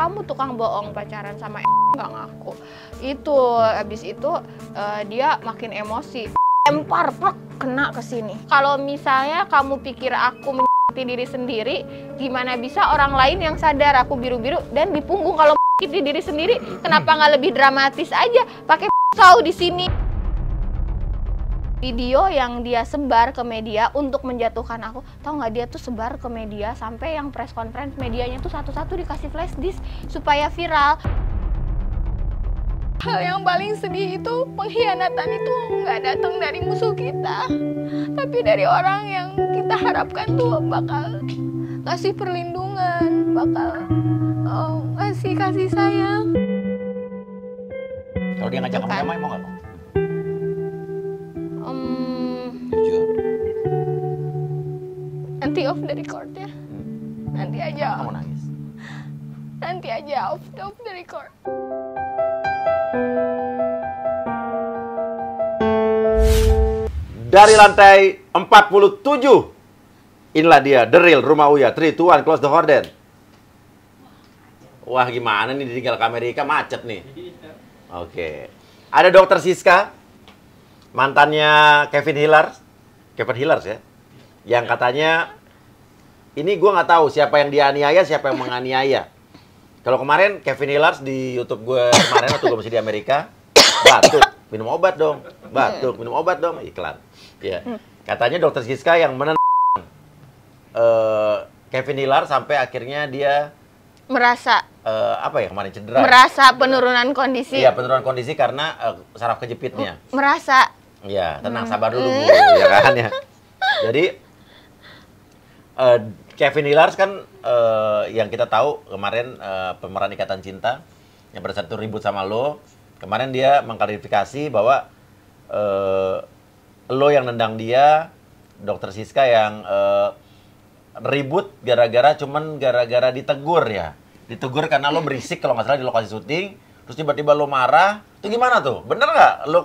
kamu tukang bohong pacaran sama e nggak ngaku itu abis itu uh, dia makin emosi empar plek kena ke sini kalau misalnya kamu pikir aku menyakiti diri sendiri gimana bisa orang lain yang sadar aku biru-biru dan di punggung kalau menyakiti diri sendiri kenapa nggak lebih dramatis aja pakai pisau e di sini video yang dia sebar ke media untuk menjatuhkan aku tau nggak dia tuh sebar ke media sampai yang press conference medianya tuh satu-satu dikasih flash disk supaya viral hal yang paling sedih itu pengkhianatan itu nggak datang dari musuh kita tapi dari orang yang kita harapkan tuh bakal kasih perlindungan bakal oh, kasih kasih sayang kalau dia ngajak gitu kamu emang mau nggak jujur nanti off the record ya hmm. nanti aja kamu nangis nanti aja off the, off the record dari lantai 47 inilah dia the real rumah Uya 3 2 1 close the horden wah gimana nih ditinggal ke Amerika macet nih iya. oke okay. ada dokter Siska mantannya Kevin Hillard. Kevin Hillers ya, yang katanya ini gue nggak tahu siapa yang dianiaya, siapa yang menganiaya. Kalau kemarin Kevin Hillers di YouTube gue kemarin waktu gue masih di Amerika, batuk, minum obat dong, batuk, minum obat dong, iklan. Ya, katanya dokter Siska yang menen uh, Kevin Hillers sampai akhirnya dia merasa uh, apa ya kemarin cedera merasa penurunan kondisi iya penurunan kondisi karena uh, saraf kejepitnya merasa Iya, tenang hmm. sabar dulu Bu, ya kan ya. Jadi uh, Kevin Hillars kan uh, yang kita tahu kemarin uh, pemeran Ikatan Cinta yang pada ribut sama lo, kemarin dia mengklarifikasi bahwa uh, lo yang nendang dia, Dokter Siska yang uh, ribut gara-gara cuman gara-gara ditegur ya. Ditegur karena lo berisik kalau nggak salah di lokasi syuting, terus tiba-tiba lo marah, itu gimana tuh? Bener nggak lo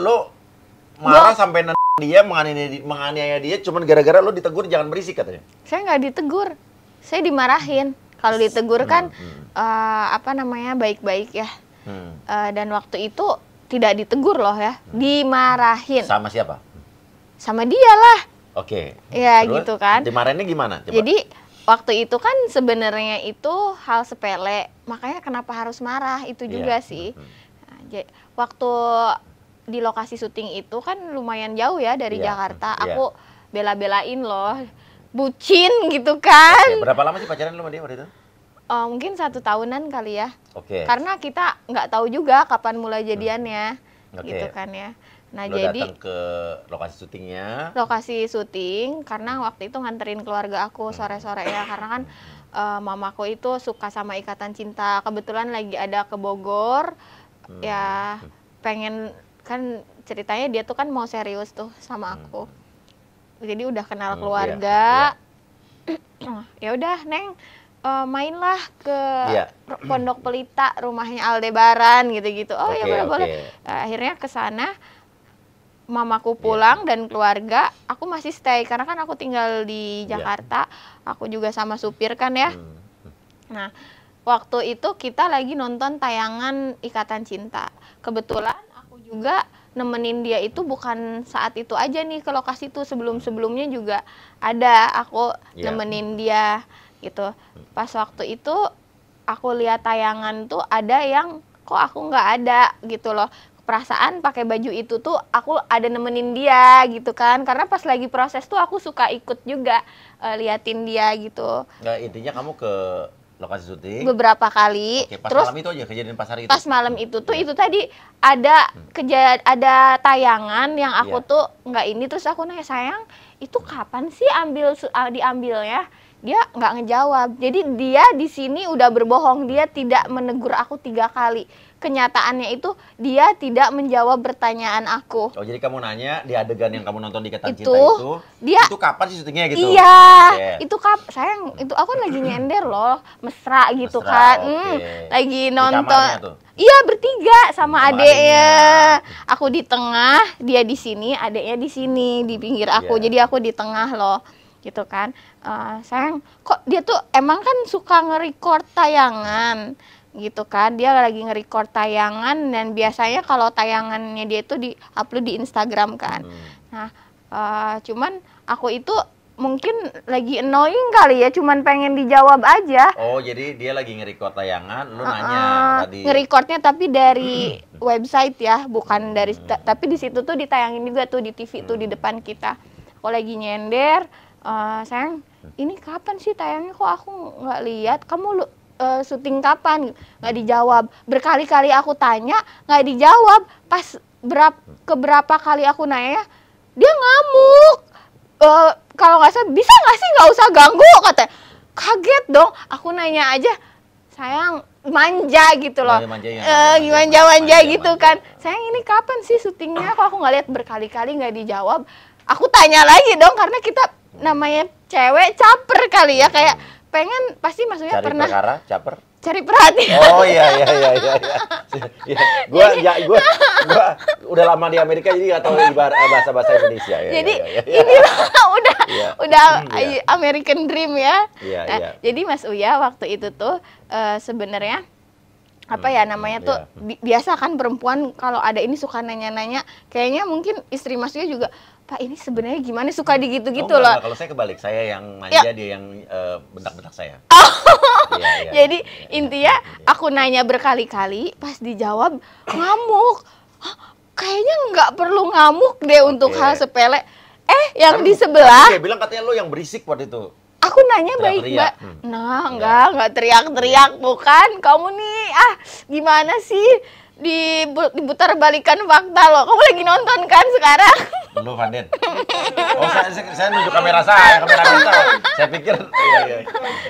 lo marah sampai dia menganiaya, menganiaya dia cuma gara-gara lo ditegur jangan berisik katanya. Saya nggak ditegur, saya dimarahin. Kalau ditegur hmm, kan hmm, Uh, apa namanya baik-baik ya. Hmm. Uh, dan waktu itu tidak ditegur loh ya, hmm. dimarahin. Sama siapa? Sama dia lah. Oke. Okay. Ya Terus, gitu kan. Dimarahinnya gimana? Coba. Jadi waktu itu kan sebenarnya itu hal sepele, makanya kenapa harus marah itu iya. juga yeah. sih. Hmm. hmm. Nah, waktu di lokasi syuting itu kan lumayan jauh ya dari yeah. Jakarta. Yeah. Aku bela-belain loh, bucin gitu kan. Okay. Berapa lama sih pacaran lu sama dia waktu itu? Oh, mungkin satu tahunan kali ya. Oke. Okay. Karena kita nggak tahu juga kapan mulai hmm. jadiannya, hmm. okay. gitu kan ya. Nah Lo jadi datang ke lokasi syutingnya. Lokasi syuting karena waktu itu nganterin keluarga aku hmm. sore-sore ya karena kan uh, mamaku itu suka sama ikatan cinta. Kebetulan lagi ada ke Bogor, hmm. ya pengen kan ceritanya dia tuh kan mau serius tuh sama hmm. aku hmm. jadi udah kenal hmm, iya, keluarga iya. ya udah neng uh, mainlah ke yeah. pondok pelita rumahnya Aldebaran gitu-gitu oh okay, ya boleh okay. boleh uh, akhirnya ke sana mamaku iya. pulang yeah. dan keluarga aku masih stay karena kan aku tinggal di Jakarta yeah. aku juga sama supir kan ya hmm, hmm. nah waktu itu kita lagi nonton tayangan Ikatan Cinta kebetulan juga nemenin dia itu bukan saat itu aja nih ke lokasi itu sebelum sebelumnya juga ada aku yeah. nemenin dia gitu pas waktu itu aku lihat tayangan tuh ada yang kok aku nggak ada gitu loh perasaan pakai baju itu tuh aku ada nemenin dia gitu kan karena pas lagi proses tuh aku suka ikut juga uh, liatin dia gitu nah intinya kamu ke lokasi syuting beberapa kali Oke, pas terus malam itu aja kejadian pas itu pas malam itu tuh hmm. itu tadi ada hmm. kejadian ada tayangan yang aku yeah. tuh nggak ini terus aku nanya sayang itu hmm. kapan sih ambil diambilnya dia nggak ngejawab jadi dia di sini udah berbohong dia tidak menegur aku tiga kali kenyataannya itu dia tidak menjawab pertanyaan aku. Oh, jadi kamu nanya di adegan yang kamu nonton di Ketan itu, Cinta itu, dia, itu kapan sih syutingnya gitu? Iya, okay. itu kap, sayang, itu aku lagi nyender loh, mesra gitu mesra, kan, okay. hmm, lagi nonton. Iya bertiga sama, sama adeknya. adeknya. Aku di tengah, dia di sini, adeknya di sini, di pinggir aku. Yeah. Jadi aku di tengah loh gitu kan uh, sayang kok dia tuh emang kan suka nge-record tayangan gitu kan dia lagi nge-record tayangan dan biasanya kalau tayangannya dia itu di upload di Instagram kan hmm. nah uh, cuman aku itu mungkin lagi annoying kali ya cuman pengen dijawab aja oh jadi dia lagi nge-record tayangan lu uh, nanya tadi nge-recordnya tapi dari hmm. website ya bukan dari hmm. tapi di situ tuh ditayangin juga tuh di TV hmm. tuh di hmm. depan kita aku lagi nyender uh, sayang hmm. ini kapan sih tayangnya kok aku nggak lihat kamu lu uh, syuting kapan nggak dijawab berkali-kali aku tanya nggak dijawab pas berap keberapa kali aku nanya dia ngamuk uh, kalau nggak salah bisa nggak sih nggak usah ganggu kata kaget dong aku nanya aja sayang manja gitu loh. Iya, iya, eh, gimana manja, manja, gitu kan. Sayang ini kapan sih syutingnya? Kok aku nggak lihat berkali-kali nggak dijawab. Aku tanya lagi dong karena kita namanya cewek caper kali ya kayak pengen pasti maksudnya cari pernah perkara, caper cari perhatian oh iya iya iya iya, iya. iya. gue ya gue gue udah lama di Amerika jadi gak tahu bahasa bahasa Indonesia ya, jadi ya, ya, ya. inilah udah ya. udah ya. American Dream ya, ya, nah, iya. jadi Mas Uya waktu itu tuh uh, sebenarnya apa hmm. ya namanya tuh iya. bi biasa kan perempuan kalau ada ini suka nanya-nanya kayaknya mungkin istri Mas Uya juga Pak ini sebenarnya gimana suka di gitu-gitu oh, gitu loh. Kalau saya kebalik, saya yang manja ya. dia yang uh, bentak-bentak saya. Oh. ya, ya, Jadi ya, intinya ya. aku nanya berkali-kali, pas dijawab ngamuk. kayaknya nggak perlu ngamuk deh untuk hal sepele. Eh, yang kan, di sebelah. Dia bilang katanya lo yang berisik waktu itu. Aku nanya baik mbak, hmm. nah iya. enggak, enggak teriak-teriak, bukan, iya. kamu nih, ah gimana sih, di diputar balikan fakta loh. Kamu lagi nonton kan sekarang? Belum, Fanden. Oh, saya, saya, saya nunjuk kamera saya, kamera kita. Saya pikir iya, iya.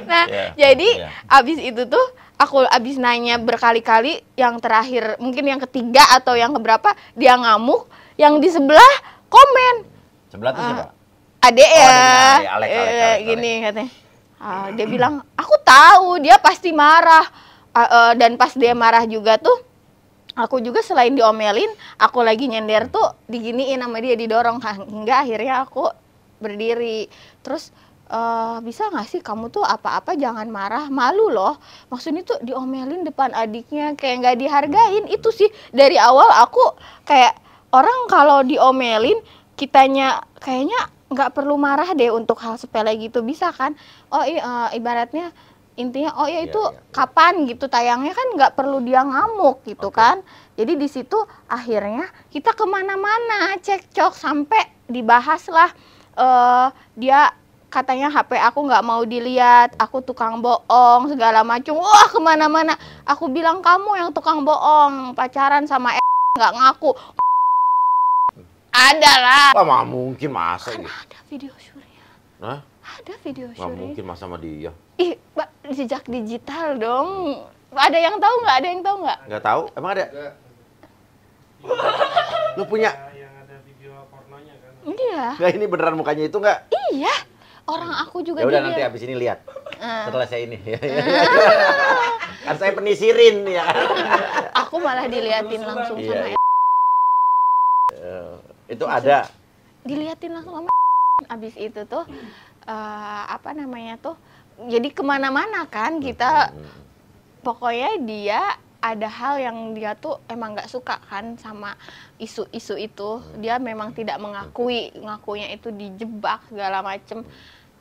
Nah, yeah. jadi yeah. abis itu tuh aku abis nanya berkali-kali yang terakhir mungkin yang ketiga atau yang keberapa dia ngamuk yang di sebelah komen sebelah tuh ah, siapa ade oh, ya eh, gini katanya ah, dia bilang aku tahu dia pasti marah ah, eh, dan pas dia marah juga tuh aku juga selain diomelin aku lagi nyender tuh diginiin sama dia didorong hingga akhirnya aku berdiri terus Uh, bisa nggak sih kamu tuh apa-apa jangan marah malu loh maksudnya tuh diomelin depan adiknya kayak nggak dihargain itu sih dari awal aku kayak orang kalau diomelin kitanya kayaknya nggak perlu marah deh untuk hal sepele gitu bisa kan oh i, eh, ibaratnya intinya oh ya iya, itu ya, ya. kapan gitu tayangnya kan nggak perlu dia ngamuk gitu okay. kan jadi di situ akhirnya kita kemana-mana cekcok sampai dibahas lah uh, dia katanya HP aku nggak mau dilihat aku tukang bohong segala macam wah kemana-mana aku bilang kamu yang tukang bohong pacaran sama e- nggak ngaku ada lah mah mungkin masa kan ada video surya ada video syuria mungkin masa sama dia Ih, Pak, jejak digital dong. Ada yang tahu nggak? Ada yang tahu nggak? Nggak tahu. Emang ada? Lu punya? Yang ada video pornonya kan? Iya. Gak ini beneran mukanya itu nggak? Iya. Orang aku juga. Ya udah nanti habis ini lihat. Uh. Setelah saya ini. Ah. kan saya penisirin ya. aku malah diliatin langsung iya, sama iya. Eh, itu ada. Diliatin langsung sama abis itu tuh uh, apa namanya tuh jadi kemana-mana kan kita hmm. pokoknya dia ada hal yang dia tuh emang nggak suka kan sama isu-isu itu dia memang tidak mengakui ngakunya itu dijebak segala macem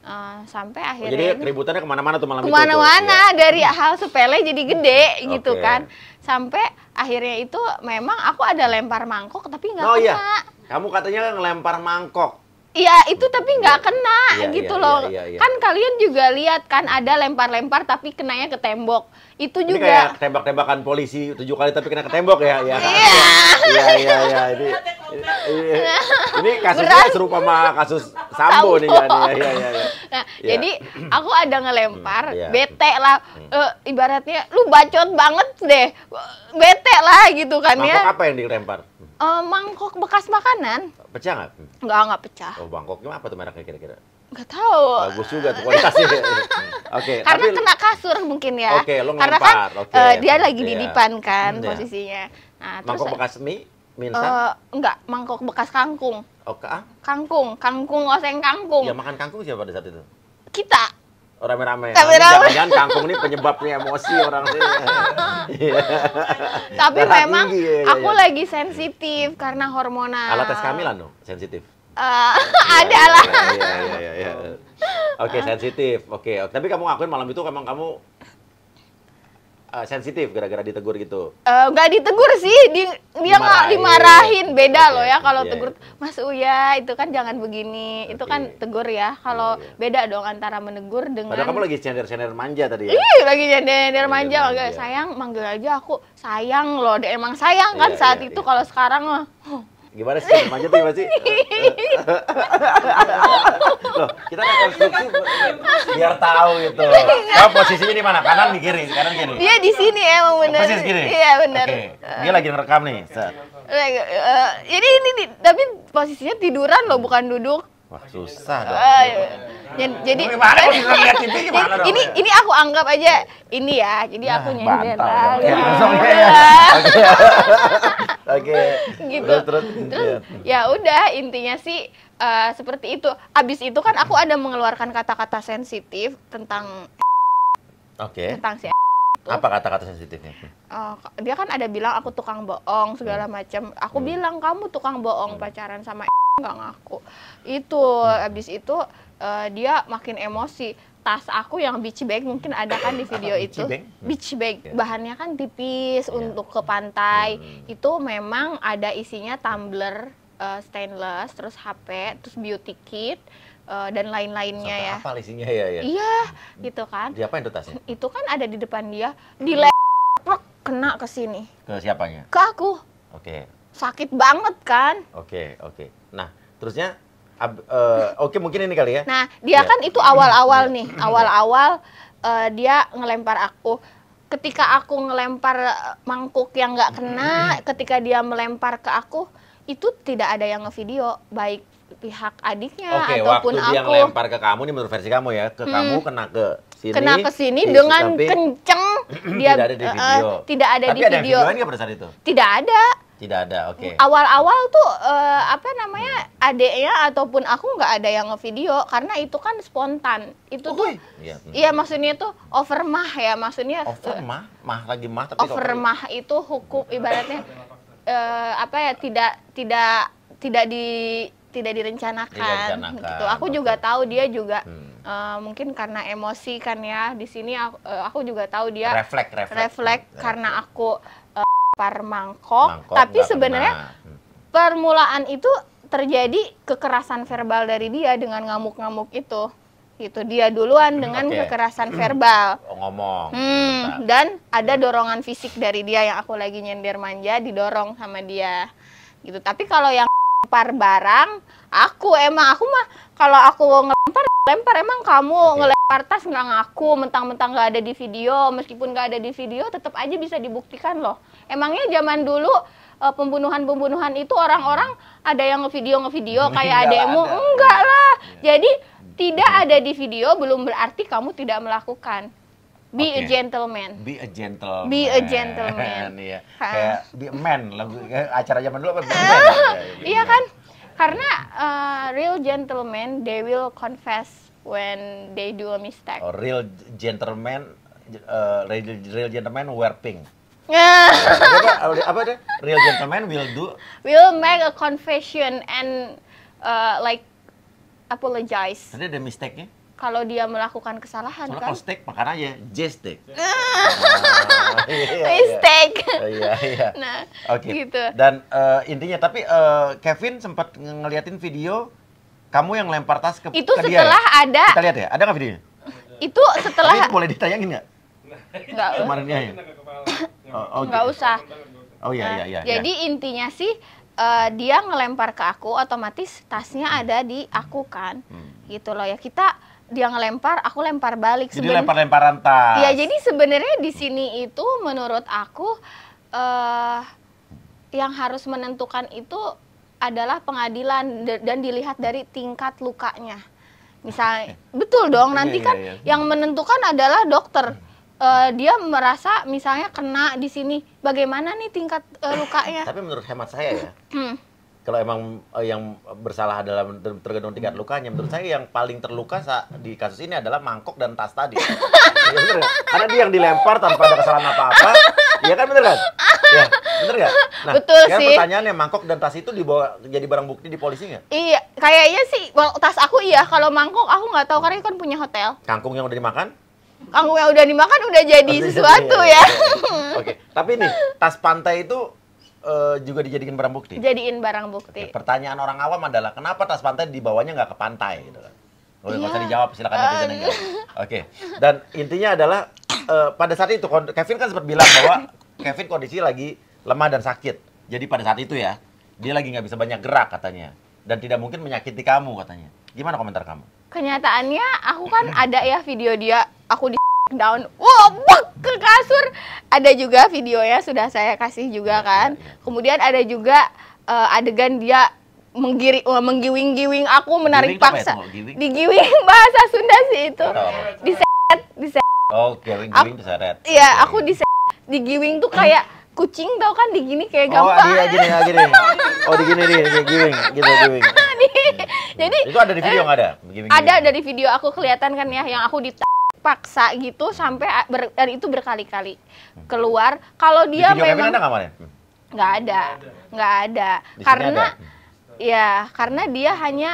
uh, sampai oh, akhirnya oh, jadi keributannya kemana-mana tuh malam kemana itu kemana-mana ya. dari hal sepele jadi gede gitu kan sampai akhirnya itu memang aku ada lempar mangkok tapi nggak oh, iya. kena iya. kamu katanya ngelempar mangkok Iya itu tapi nggak kena ya, gitu ya, loh. Ya, ya, ya. Kan kalian juga lihat kan ada lempar-lempar tapi kenanya ke tembok. Itu Ini juga. kayak tembak-tembakan polisi tujuh kali tapi kena ke tembok ya. ya. Iya. Iya iya iya. Ini, ini, ini kasusnya Berang. serupa sama kasus Sambo, Sambo. nih ya. Iya iya iya. Nah, ya. jadi aku ada ngelempar, hmm, ya. bete lah. Uh, ibaratnya lu bacot banget deh. Bete lah gitu kan Mangkok ya. apa yang dilempar? Uh, mangkok bekas makanan. Pecah nggak? Nggak, nggak pecah. Oh, bangkoknya apa tuh mereknya kira-kira? Nggak tahu. Bagus juga tuh kualitasnya. Oke. okay, Karena tapi, kena kasur mungkin ya. Oke, okay, lo ngelempar. Karena kan okay. uh, eh, dia lagi yeah. depan kan hmm, yeah. posisinya. Nah, mangkok terus, bekas mie? minta? Uh, eh, enggak, mangkok bekas kangkung. Oke. Oh, ah? Kangkung, kangkung, oseng kangkung. Ya makan kangkung siapa pada saat itu? Kita rame-rame. Jangan-jangan kangkung ini penyebabnya emosi orang sini. Iya. Tapi Darah memang tinggi, ya, iya, aku ya. lagi sensitif karena hormonal. Alat tes kehamilan dong, sensitif. Uh, ada lah. Iya, iya, iya. Oke, sensitif. Oke, okay. tapi kamu ngakuin malam itu memang kamu uh, sensitif gara-gara ditegur gitu? Eh, nggak uh, ditegur sih, di, dia nggak dimarahin. Beda okay. loh ya kalau yeah. tegur, Mas Uya itu kan jangan begini, okay. itu kan tegur ya. Kalau yeah. beda dong antara menegur dengan. Padahal kamu lagi nyender-nyender manja tadi ya? Iya, lagi nyender-nyender manja. manja. Sayang, manggil aja aku sayang loh. Emang sayang iya, kan yeah, saat yeah, itu yeah. kalau sekarang loh. Huh, gimana sih remaja tuh gimana sih? Loh, kita kan konstruksi biar tahu gitu. Kau posisinya di mana? Kanan di kiri, kanan kiri. Dia di sini emang benar. posisi kiri. Iya benar. Okay. Dia lagi ngerekam nih. Set. Eh, ini ini tapi posisinya tiduran loh, bukan duduk Wah susah dong. Uh, jadi gimana, gimana, ini ini aku anggap aja ini ya. Jadi nah, aku nyender Ya, iya. ya. Oke. Gitu. Terus, ya udah intinya sih uh, seperti itu. Abis itu kan aku ada mengeluarkan kata-kata sensitif tentang Oke. Okay. Tentang si itu. Apa kata-kata sensitifnya? Uh, dia kan ada bilang aku tukang bohong segala hmm. macam. Aku hmm. bilang kamu tukang bohong hmm. pacaran sama nggak ngaku itu abis itu uh, dia makin emosi tas aku yang beach bag mungkin ada kan di video beach itu bag? beach bag yeah. bahannya kan tipis yeah. untuk ke pantai hmm. itu memang ada isinya tumbler uh, stainless terus HP terus beauty kit eh, dan lain-lainnya ya apa isinya ya ya iya, iya. iya hmm. gitu kan siapa itu tasnya itu kan ada di depan dia di lepek kena ke sini ke siapanya ke aku oke okay. sakit banget kan oke okay, oke okay Nah, terusnya uh, oke okay, mungkin ini kali ya. Nah, dia ya. kan itu awal-awal iya. nih, awal-awal uh, dia ngelempar aku ketika aku ngelempar eh, mangkuk yang nggak kena, ketika dia melempar ke aku, itu tidak ada yang ngevideo, baik pihak adiknya okay, ataupun waktu aku. dia ngelempar ke kamu nih menurut versi kamu ya, ke hmm, kamu kena ke sini. Kena ke sini dengan kenceng dia tidak ada di video. Uh, tidak ada Tapi di ada video. Tapi pada saat itu. Tidak ada. Tidak ada, oke. Okay. Awal-awal tuh uh, apa namanya hmm. adeknya ataupun aku nggak ada yang ngevideo karena itu kan spontan. Itu oh, tuh, iya ya, maksudnya tuh overmah ya maksudnya. Eh, overmah, mah lagi mah tapi. Overmah itu hukum ibaratnya uh, apa ya tidak tidak tidak di tidak direncanakan, direncanakan gitu. Aku okay. juga tahu dia juga hmm. uh, mungkin karena emosi kan ya. Di sini aku, uh, aku juga tahu dia reflek, reflek karena aku melempar mangkok, mangkok tapi sebenarnya hmm. permulaan itu terjadi kekerasan verbal dari dia dengan ngamuk-ngamuk itu gitu dia duluan hmm, dengan okay. kekerasan hmm. verbal oh, ngomong hmm, dan ada ya. dorongan fisik dari dia yang aku lagi nyender manja didorong sama dia gitu tapi kalau yang lempar barang aku emang aku mah kalau aku ngelempar lempar emang kamu okay. ngelempar tas nggak ngaku mentang-mentang nggak ada di video meskipun nggak ada di video tetap aja bisa dibuktikan loh Emangnya zaman dulu eh, pembunuhan-pembunuhan itu orang-orang ada yang ngevideo-ngevideo kayak ademu? emu Enggak lah. Ya. Jadi tidak iya. ada di video belum berarti kamu tidak melakukan. Be okay. a gentleman. Be a gentleman. Be a gentleman. Iya. Kayak be a man lagu acara zaman dulu apa? Iya, iya, iya kan? Karena uh, real gentleman they will confess when they do a mistake. Oh, real gentleman uh, real, real gentleman wear pink apa, apa deh? Real gentleman will do. Will make a confession and uh, like apologize. Tadi ada mistake-nya? Kalau dia melakukan kesalahan Soalnya kan? kalau steak aja, jestek. mistake. Ah, iya, iya. iya, iya. Nah, oke. Okay. Gitu. Dan uh, intinya tapi uh, Kevin sempat ngeliatin video kamu yang lempar tas ke Itu ke setelah dia, ya? ada. Kita lihat ya, ada nggak videonya? Itu setelah Tapi boleh ditayangin nggak? Enggak. Kemarinnya ya. Iya. Oh, oh, nggak gitu. usah. Oh iya, nah, iya iya iya. Jadi iya. intinya sih uh, dia ngelempar ke aku otomatis tasnya hmm. ada di aku kan. Hmm. Gitu loh ya. Kita dia ngelempar, aku lempar balik. Jadi lempar-lemparan tas. Iya jadi sebenarnya di sini itu menurut aku uh, yang harus menentukan itu adalah pengadilan dan dilihat dari tingkat lukanya. Misalnya, eh. betul dong. Iya, nanti kan yang menentukan adalah dokter hmm uh, dia merasa misalnya kena di sini, bagaimana nih tingkat uh, lukanya? Tapi menurut hemat saya ya, hmm. kalau emang uh, yang bersalah dalam tergantung tingkat lukanya, menurut saya yang paling terluka saat di kasus ini adalah mangkok dan tas tadi. ya, bener ya? Karena dia yang dilempar tanpa ada kesalahan apa-apa, iya kan bener kan? Ya, bener gak? Nah, Betul sih. pertanyaannya mangkok dan tas itu dibawa jadi barang bukti di polisi gak? Iya, kayaknya sih. Well, tas aku iya, kalau mangkok aku nggak tahu karena kan punya hotel. Kangkung yang udah dimakan? Kang yang udah dimakan udah jadi sesuatu iya, ya. ya. Oke, tapi nih tas pantai itu uh, juga dijadikan barang bukti. Jadiin barang bukti. Oke, pertanyaan orang awam adalah kenapa tas pantai dibawanya nggak ke pantai gitu kan? Oh, Gak usah iya. dijawab, silakan uh, netizen iya. Oke, okay. dan intinya adalah uh, pada saat itu Kevin kan sempat bilang bahwa Kevin kondisi lagi lemah dan sakit. Jadi pada saat itu ya dia lagi nggak bisa banyak gerak katanya dan tidak mungkin menyakiti kamu katanya. Gimana komentar kamu? kenyataannya aku kan ada ya video dia aku di down wow ke kasur ada juga videonya sudah saya kasih juga kan kemudian ada juga uh, adegan dia menggiri uh, menggiwing-giwing aku menarik ya, giwing paksa ya, digiwing bahasa Sunda sih itu diseret set. oh giwing giwing diseret iya okay. aku diseret digiwing tuh kayak kucing tau kan digini kayak oh, gampang. Oh, gini, iya, gini. Oh, digini, gini, gini, gini, gitu, gini. Nah, Jadi itu ada di video eh, nggak ada? ada dari video aku kelihatan kan ya yang aku di paksa gitu sampai ber, itu berkali-kali hmm. keluar. Kalau dia di memang ada ya? hmm. nggak ada, nggak ada. karena ada. ya karena dia hanya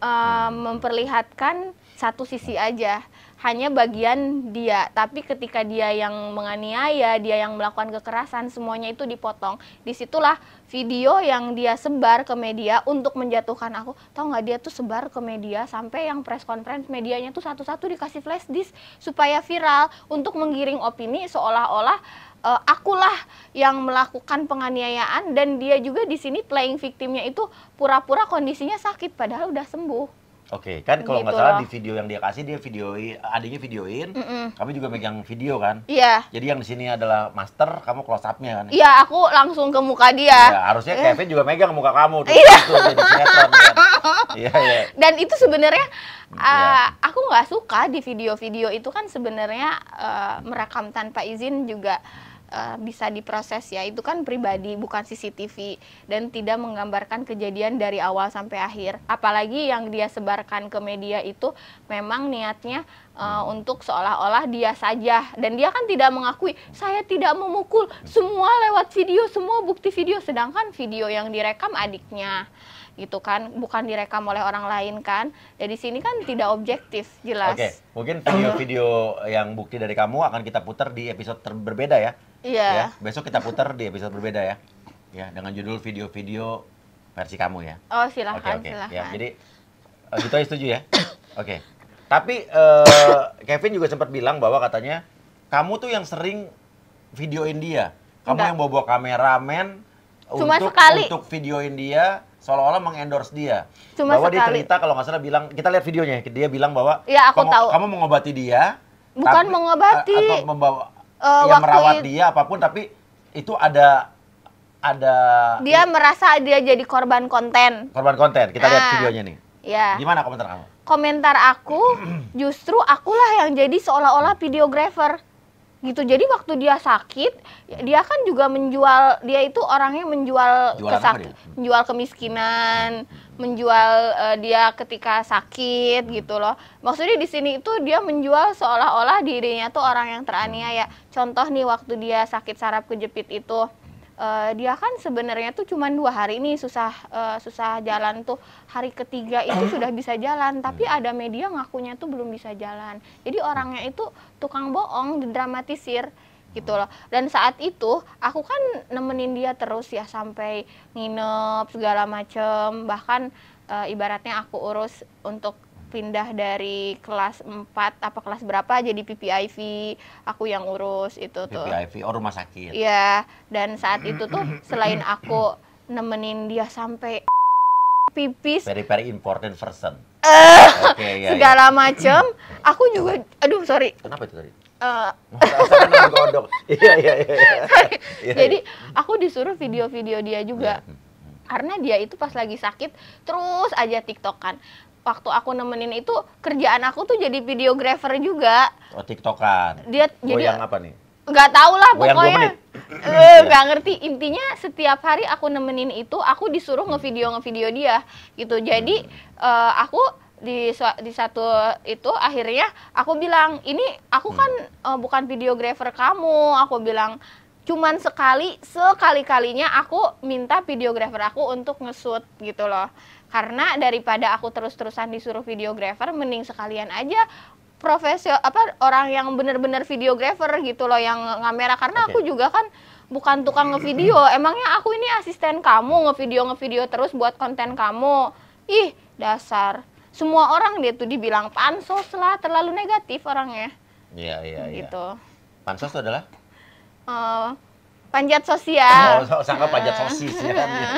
uh, memperlihatkan satu sisi aja hanya bagian dia, tapi ketika dia yang menganiaya, dia yang melakukan kekerasan, semuanya itu dipotong. Disitulah video yang dia sebar ke media untuk menjatuhkan aku. Tahu nggak dia tuh sebar ke media sampai yang press conference medianya tuh satu-satu dikasih flash disk supaya viral untuk menggiring opini seolah-olah uh, akulah yang melakukan penganiayaan dan dia juga di sini playing victimnya itu pura-pura kondisinya sakit padahal udah sembuh. Oke, okay. kan kalau nggak salah di gitu video yang dia kasih dia videoi adiknya videoin, mm -mm. kami juga megang video kan. Iya. Yeah. Jadi yang di sini adalah master, kamu close up-nya kan. Iya, yeah, aku langsung ke muka dia. Iya, yeah, harusnya yeah. Kevin eh. juga megang muka kamu tuh. Iya. Kan? Iya, iya, Dan itu sebenarnya uh, aku nggak suka di video-video itu kan sebenarnya uh, merekam tanpa izin juga uh, bisa diproses ya itu kan pribadi bukan CCTV dan tidak menggambarkan kejadian dari awal sampai akhir apalagi yang dia sebarkan ke media itu memang niatnya uh, untuk seolah-olah dia saja dan dia kan tidak mengakui saya tidak memukul semua lewat video semua bukti video sedangkan video yang direkam adiknya gitu kan bukan direkam oleh orang lain kan jadi sini kan tidak objektif jelas oke okay. mungkin video-video yang bukti dari kamu akan kita putar di episode berbeda ya Iya. Ya, besok kita putar di episode berbeda ya. Ya, dengan judul video-video versi kamu ya. Oh, silahkan, okay, okay. silahkan. Ya, jadi uh, setuju ya. Oke. Okay. Tapi uh, Kevin juga sempat bilang bahwa katanya kamu tuh yang sering videoin dia. Kamu Enggak. yang bawa-bawa kameramen Cuma untuk sekali. untuk videoin dia seolah-olah mengendorse dia. Cuma bahwa sekali. dia cerita kalau nggak salah bilang kita lihat videonya dia bilang bahwa ya, aku kamu, tahu. kamu mengobati dia bukan tapi, mengobati eh, atau membawa uh, yang waktu merawat itu, dia apapun tapi itu ada ada dia merasa dia jadi korban konten. Korban konten. Kita nah, lihat ah, videonya nih. Ya. Gimana komentar kamu? Komentar aku justru akulah yang jadi seolah-olah videographer gitu jadi waktu dia sakit dia kan juga menjual dia itu orangnya menjual kesak menjual kemiskinan menjual uh, dia ketika sakit gitu loh maksudnya di sini itu dia menjual seolah-olah dirinya tuh orang yang teraniaya contoh nih waktu dia sakit saraf kejepit itu uh, dia kan sebenarnya tuh cuma dua hari ini susah uh, susah jalan tuh hari ketiga itu sudah bisa jalan tapi ada media ngakunya tuh belum bisa jalan jadi orangnya itu tukang bohong didramatisir gitu loh dan saat itu aku kan nemenin dia terus ya sampai nginep segala macem bahkan uh, ibaratnya aku urus untuk pindah dari kelas 4 apa kelas berapa jadi PPIV aku yang urus itu tuh PPIV oh rumah sakit iya dan saat itu tuh selain aku nemenin dia sampai pipis very very important person uh, eh, okay, ya, iya. segala ya. macem aku juga aduh sorry kenapa itu tadi eh, iya, iya, Jadi aku disuruh video-video dia juga hmm, hmm, hmm. karena dia itu pas lagi sakit terus aja tiktokan waktu aku nemenin itu kerjaan aku tuh jadi videographer juga. Oh, tiktokan. Dia Goyang jadi yang apa nih? Enggak tahu lah Goyang pokoknya. Eh, gak ngerti intinya setiap hari aku nemenin itu aku disuruh ngevideo ngevideo dia gitu. Jadi hmm. uh, aku di di satu itu akhirnya aku bilang ini aku hmm. kan uh, bukan videographer kamu aku bilang cuman sekali sekali kalinya aku minta videographer aku untuk ngesut, gitu loh karena daripada aku terus-terusan disuruh videographer mending sekalian aja profesi apa orang yang bener-bener videographer gitu loh yang ngamera karena okay. aku juga kan bukan tukang ngevideo emangnya aku ini asisten kamu ngevideo ngevideo terus buat konten kamu ih dasar semua orang dia tuh dibilang pansos lah terlalu negatif orangnya iya iya iya gitu ya. pansos itu adalah uh, panjat sosial oh, sangka panjat sosis ya kan? iya.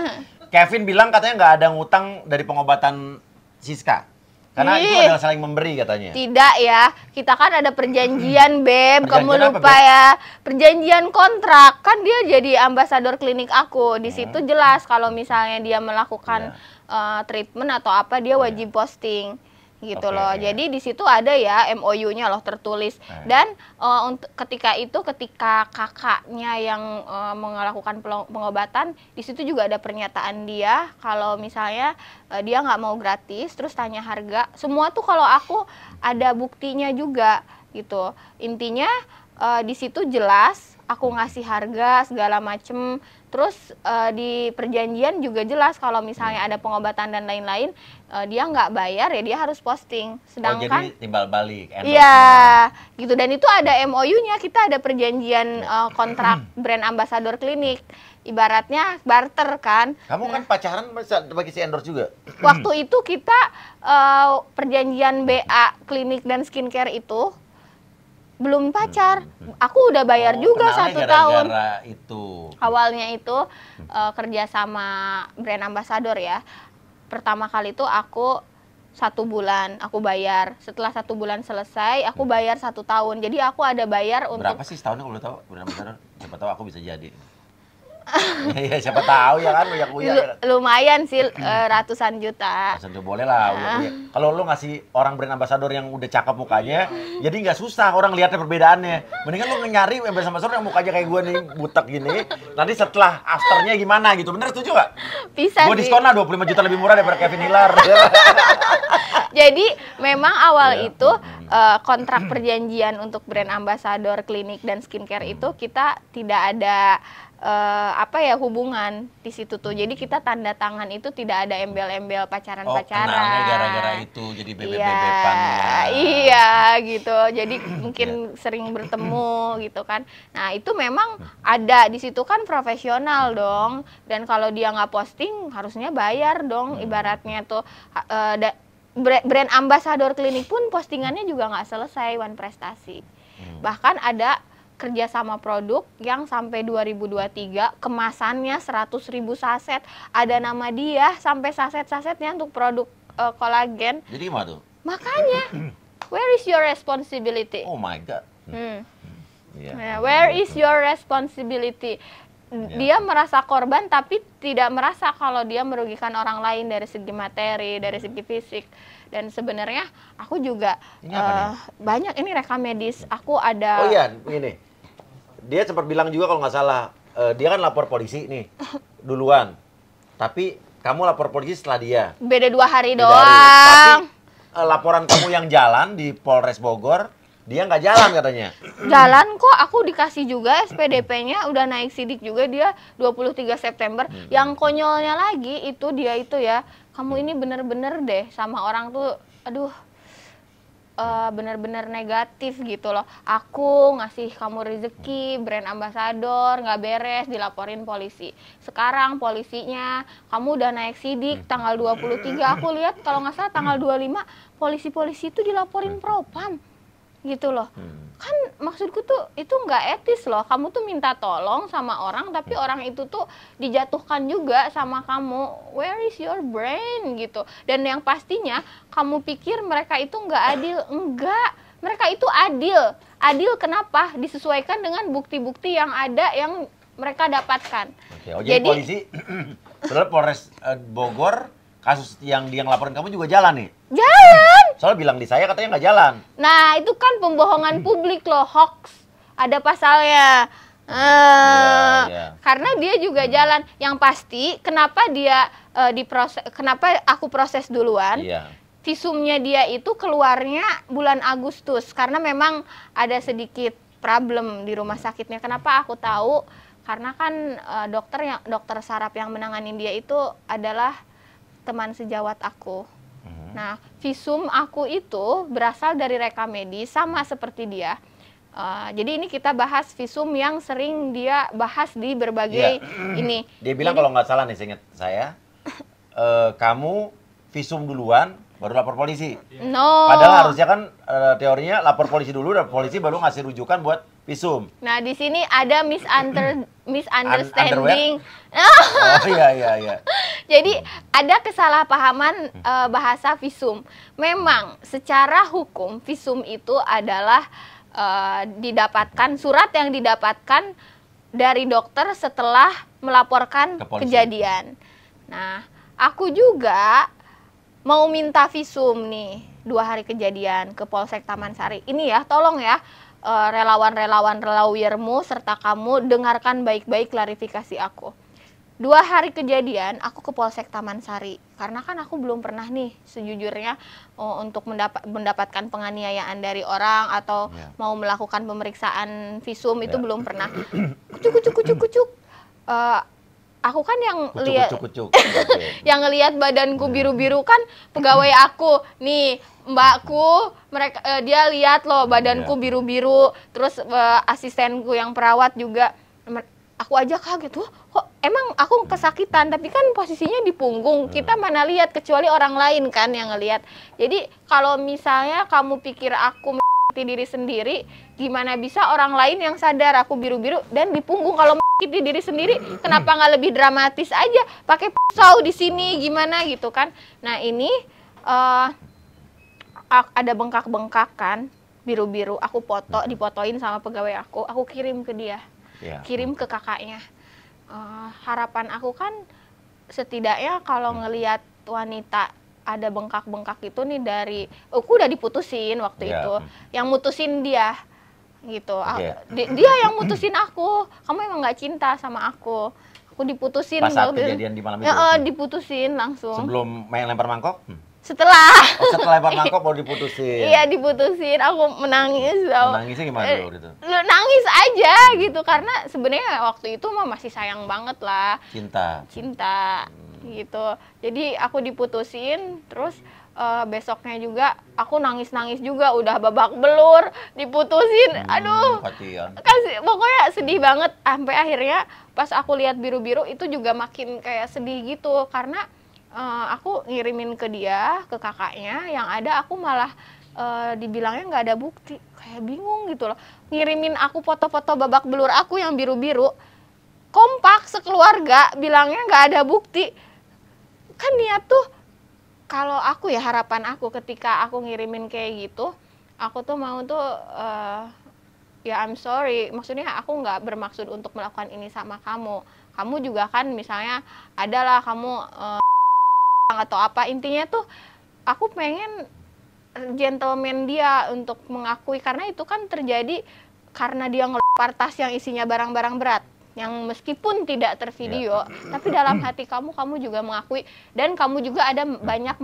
Kevin bilang katanya nggak ada ngutang dari pengobatan Siska. Karena Ih. itu adalah saling memberi katanya. Tidak ya, kita kan ada perjanjian hmm. beb, perjanjian kamu lupa apa, ya. Perjanjian kontrak kan dia jadi ambasador klinik aku. Di hmm. situ jelas kalau misalnya dia melakukan yeah. Iya. uh, treatment atau apa dia wajib yeah. posting gitu okay. loh. Jadi di situ ada ya MOU-nya loh tertulis. Yeah. Dan uh, eh, untuk ketika itu ketika kakaknya yang uh, melakukan pengobatan, di situ juga ada pernyataan dia kalau misalnya uh, dia nggak mau gratis, terus tanya harga. Semua tuh kalau aku ada buktinya juga gitu. Intinya uh, di situ jelas aku ngasih harga segala macem Terus uh, di perjanjian juga jelas kalau misalnya hmm. ada pengobatan dan lain-lain uh, dia nggak bayar ya dia harus posting. Oh, Sedangkan oh, jadi timbal balik. Iya, gitu. Dan itu ada MOU-nya, kita ada perjanjian uh, kontrak brand ambassador klinik. Ibaratnya barter kan. Kamu kan nah, pacaran bagi si endorse juga. Waktu itu kita uh, perjanjian BA klinik dan skincare itu belum pacar, hmm. aku udah bayar oh, juga satu gara -gara tahun. itu. Awalnya itu uh, kerja sama brand ambassador ya pertama kali itu aku satu bulan aku bayar setelah satu bulan selesai aku bayar satu tahun jadi aku ada bayar untuk berapa sih setahun kalau tahu berapa tahun siapa tahu aku bisa jadi Iya siapa tahu ya kan banyak uya. Gitu. lumayan sih eh, ratusan juta. Ratusan juta boleh lah. Nah. Kalau lu ngasih orang brand ambassador yang udah cakep mukanya, jadi nggak susah orang lihatnya perbedaannya. Mendingan lu nyari brand ambassador yang mukanya kayak gue nih butek gini. Nanti setelah afternya gimana gitu. Bener setuju gak? Bisa Gue diskon lah dua puluh lima juta lebih murah daripada Kevin Hilar. jadi memang awal iya. itu uh, kontrak perjanjian untuk brand ambassador klinik dan skincare itu kita tidak ada uh, apa ya hubungan di situ tuh. Jadi kita tanda tangan itu tidak ada embel-embel oh, pacaran-pacaran. Oh, gara-gara itu jadi iya, bebek ya. Iya, iya gitu. Jadi mungkin iya. sering bertemu gitu kan. Nah, itu memang ada di situ kan profesional dong. Dan kalau dia nggak posting harusnya bayar dong ibaratnya tuh uh, brand ambassador klinik pun postingannya juga nggak selesai one prestasi hmm. bahkan ada kerjasama produk yang sampai 2023 kemasannya 100 ribu saset ada nama dia sampai saset-sasetnya untuk produk uh, kolagen jadi gimana tuh? makanya where is your responsibility? oh my god hmm. hmm. Yeah. Iya. Where is your responsibility? Iya. dia merasa korban tapi tidak merasa kalau dia merugikan orang lain dari segi materi, dari segi fisik. Dan sebenarnya aku juga ini uh, banyak ini rekam medis. Aku ada Oh iya, ini. Dia sempat bilang juga kalau nggak salah, uh, dia kan lapor polisi nih duluan. Tapi kamu lapor polisi setelah dia. Beda dua hari Beda doang. Hari. Tapi uh, laporan kamu yang jalan di Polres Bogor dia nggak jalan katanya jalan kok aku dikasih juga SPDP-nya udah naik sidik juga dia 23 September hmm. yang konyolnya lagi itu dia itu ya kamu ini bener-bener deh sama orang tuh aduh uh, bener-bener negatif gitu loh aku ngasih kamu rezeki brand ambasador nggak beres dilaporin polisi sekarang polisinya kamu udah naik sidik hmm. tanggal 23 aku lihat kalau nggak salah tanggal 25 polisi-polisi itu dilaporin hmm. propam gitu loh hmm. kan maksudku tuh itu nggak etis loh kamu tuh minta tolong sama orang tapi hmm. orang itu tuh dijatuhkan juga sama kamu where is your brain gitu dan yang pastinya kamu pikir mereka itu nggak adil enggak mereka itu adil adil kenapa disesuaikan dengan bukti-bukti yang ada yang mereka dapatkan okay, oh jadi, jadi polisi Polres eh, Bogor kasus yang dia ngelaporin kamu juga jalan nih? Jalan. Soalnya bilang di saya katanya nggak jalan. Nah itu kan pembohongan hmm. publik loh, hoax. Ada pasalnya. Uh, ya, ya. Karena dia juga hmm. jalan. Yang pasti, kenapa dia uh, diproses? Kenapa aku proses duluan? Ya. Visumnya dia itu keluarnya bulan Agustus karena memang ada sedikit problem di rumah sakitnya. Kenapa aku tahu? Karena kan uh, dokter yang dokter saraf yang menangani dia itu adalah teman sejawat aku. Mm-hmm. Nah, visum aku itu berasal dari reka medis sama seperti dia. Uh, jadi ini kita bahas visum yang sering dia bahas di berbagai yeah. Iya. ini. Dia bilang kalau nggak salah nih, seingat saya, uh, kamu visum duluan, baru lapor polisi. No. Padahal harusnya kan uh, teorinya lapor polisi dulu, dan polisi baru ngasih rujukan buat Visum. Nah, di sini ada misunderstanding. oh iya iya iya. Jadi ada kesalahpahaman uh, bahasa visum. Memang secara hukum visum itu adalah uh, didapatkan surat yang didapatkan dari dokter setelah melaporkan Ke kejadian. Nah, aku juga mau minta visum nih dua hari kejadian ke Polsek Taman Sari. Ini ya, tolong ya Eh, relawan-relawan relawirmu serta kamu dengarkan baik-baik klarifikasi aku. Dua hari kejadian aku ke Polsek Taman Sari karena kan aku belum pernah nih sejujurnya uh, untuk mendapat, mendapatkan penganiayaan dari orang atau yeah. mau melakukan pemeriksaan visum itu ya. belum pernah. Kucuk kucuk kucuk kucuk. Uh, aku kan yang lihat yang ngelihat badanku iya. biru-biru kan pegawai aku nih mbakku mereka uh, dia lihat loh badanku iya. biru-biru terus uh, asistenku yang perawat juga aku aja kaget tuh kok emang aku kesakitan tapi kan posisinya di punggung iya. kita mana lihat kecuali orang lain kan yang ngelihat jadi kalau misalnya kamu pikir aku di diri sendiri, gimana bisa orang lain yang sadar aku biru-biru dan di punggung kalau di diri sendiri, kenapa nggak lebih dramatis aja pakai pisau di sini gimana gitu kan? Nah ini uh, ada bengkak-bengkak kan biru-biru, aku foto dipotoin sama pegawai aku, aku kirim ke dia, ya. kirim ke kakaknya. Uh, harapan aku kan setidaknya kalau ngelihat wanita ada bengkak-bengkak itu nih dari oh, aku udah diputusin waktu yeah. itu hmm. yang mutusin dia gitu okay. dia, yang mutusin aku kamu emang nggak cinta sama aku aku diputusin pas saat kejadian di malam itu ya, diputusin langsung sebelum main lempar mangkok hmm. setelah oh, setelah lempar mangkok baru diputusin iya diputusin aku menangis hmm. menangisnya gimana dulu eh, gitu nangis aja gitu karena sebenarnya waktu itu mah masih sayang banget lah cinta cinta hmm gitu jadi aku diputusin terus uh, besoknya juga aku nangis nangis juga udah babak belur diputusin hmm, aduh kasih pokoknya sedih banget sampai akhirnya pas aku lihat biru biru itu juga makin kayak sedih gitu karena uh, aku ngirimin ke dia ke kakaknya yang ada aku malah uh, dibilangnya nggak ada bukti kayak bingung gitu loh ngirimin aku foto-foto babak belur aku yang biru-biru kompak sekeluarga bilangnya nggak ada bukti kan niat tuh kalau aku ya harapan aku ketika aku ngirimin kayak gitu aku tuh mau tuh uh, ya I'm sorry maksudnya aku nggak bermaksud untuk melakukan ini sama kamu kamu juga kan misalnya adalah kamu uh, atau apa intinya tuh aku pengen gentleman dia untuk mengakui karena itu kan terjadi karena dia ngelempar tas yang isinya barang-barang berat yang meskipun tidak tervideo ya. tapi dalam hati kamu kamu juga mengakui dan kamu juga ada iya. banyak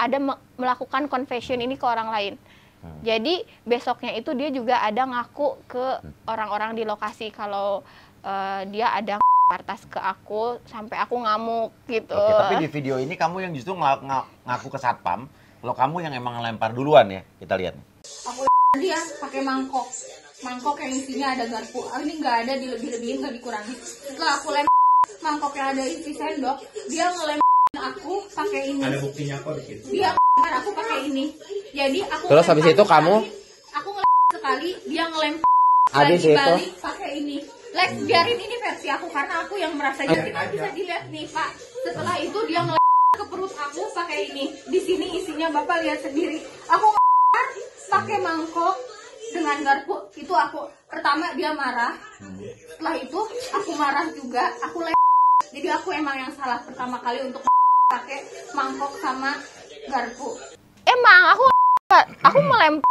ada melakukan confession ini ke orang lain. Iya. Jadi besoknya itu dia juga ada ngaku ke hmm. orang-orang di lokasi kalau uh, dia ada kertas ke aku sampai aku ngamuk gitu. Oke, tapi di video ini kamu yang justru ng ng ngaku ke satpam, kalau kamu yang emang lempar duluan ya, kita lihat. Aku dia pakai mangkok mangkok yang isinya ada garpu ah, ini nggak ada dilebih-lebihin nggak dikurangi setelah aku lem mangkok yang ada isi sendok dia ngelem aku pakai ini ada buktinya kok dikit dia aku pakai ini jadi aku terus habis itu kamu aku ngelem sekali dia ngelem sekali. itu pakai ini Lex biarin ini versi aku karena aku yang merasa iya, jadi kita bisa dilihat nih pak setelah itu dia ngelem ke perut aku pakai ini di sini isinya bapak lihat sendiri aku pakai mangkok dengan garpu itu aku pertama dia marah setelah itu aku marah juga aku le jadi aku emang yang salah pertama kali untuk pakai mangkok sama garpu emang aku aku melempar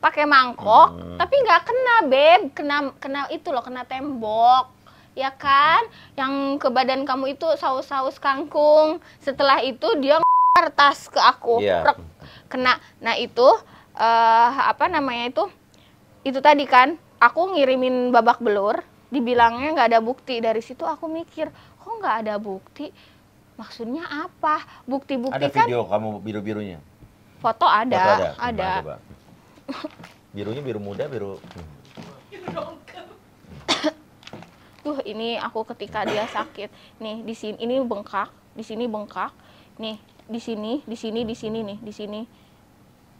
pakai mangkok hmm. tapi nggak kena beb kena kena itu loh kena tembok ya kan yang ke badan kamu itu saus-saus kangkung setelah itu dia kertas ke aku yeah. Iya. kena nah itu uh, apa namanya itu itu tadi kan aku ngirimin babak belur dibilangnya nggak ada bukti dari situ aku mikir kok nggak ada bukti maksudnya apa bukti-bukti ada kan video kamu biru birunya foto ada foto ada, ada. coba. birunya biru muda biru tuh ini aku ketika dia sakit nih di sini ini bengkak di sini bengkak nih di sini di sini di sini nih di sini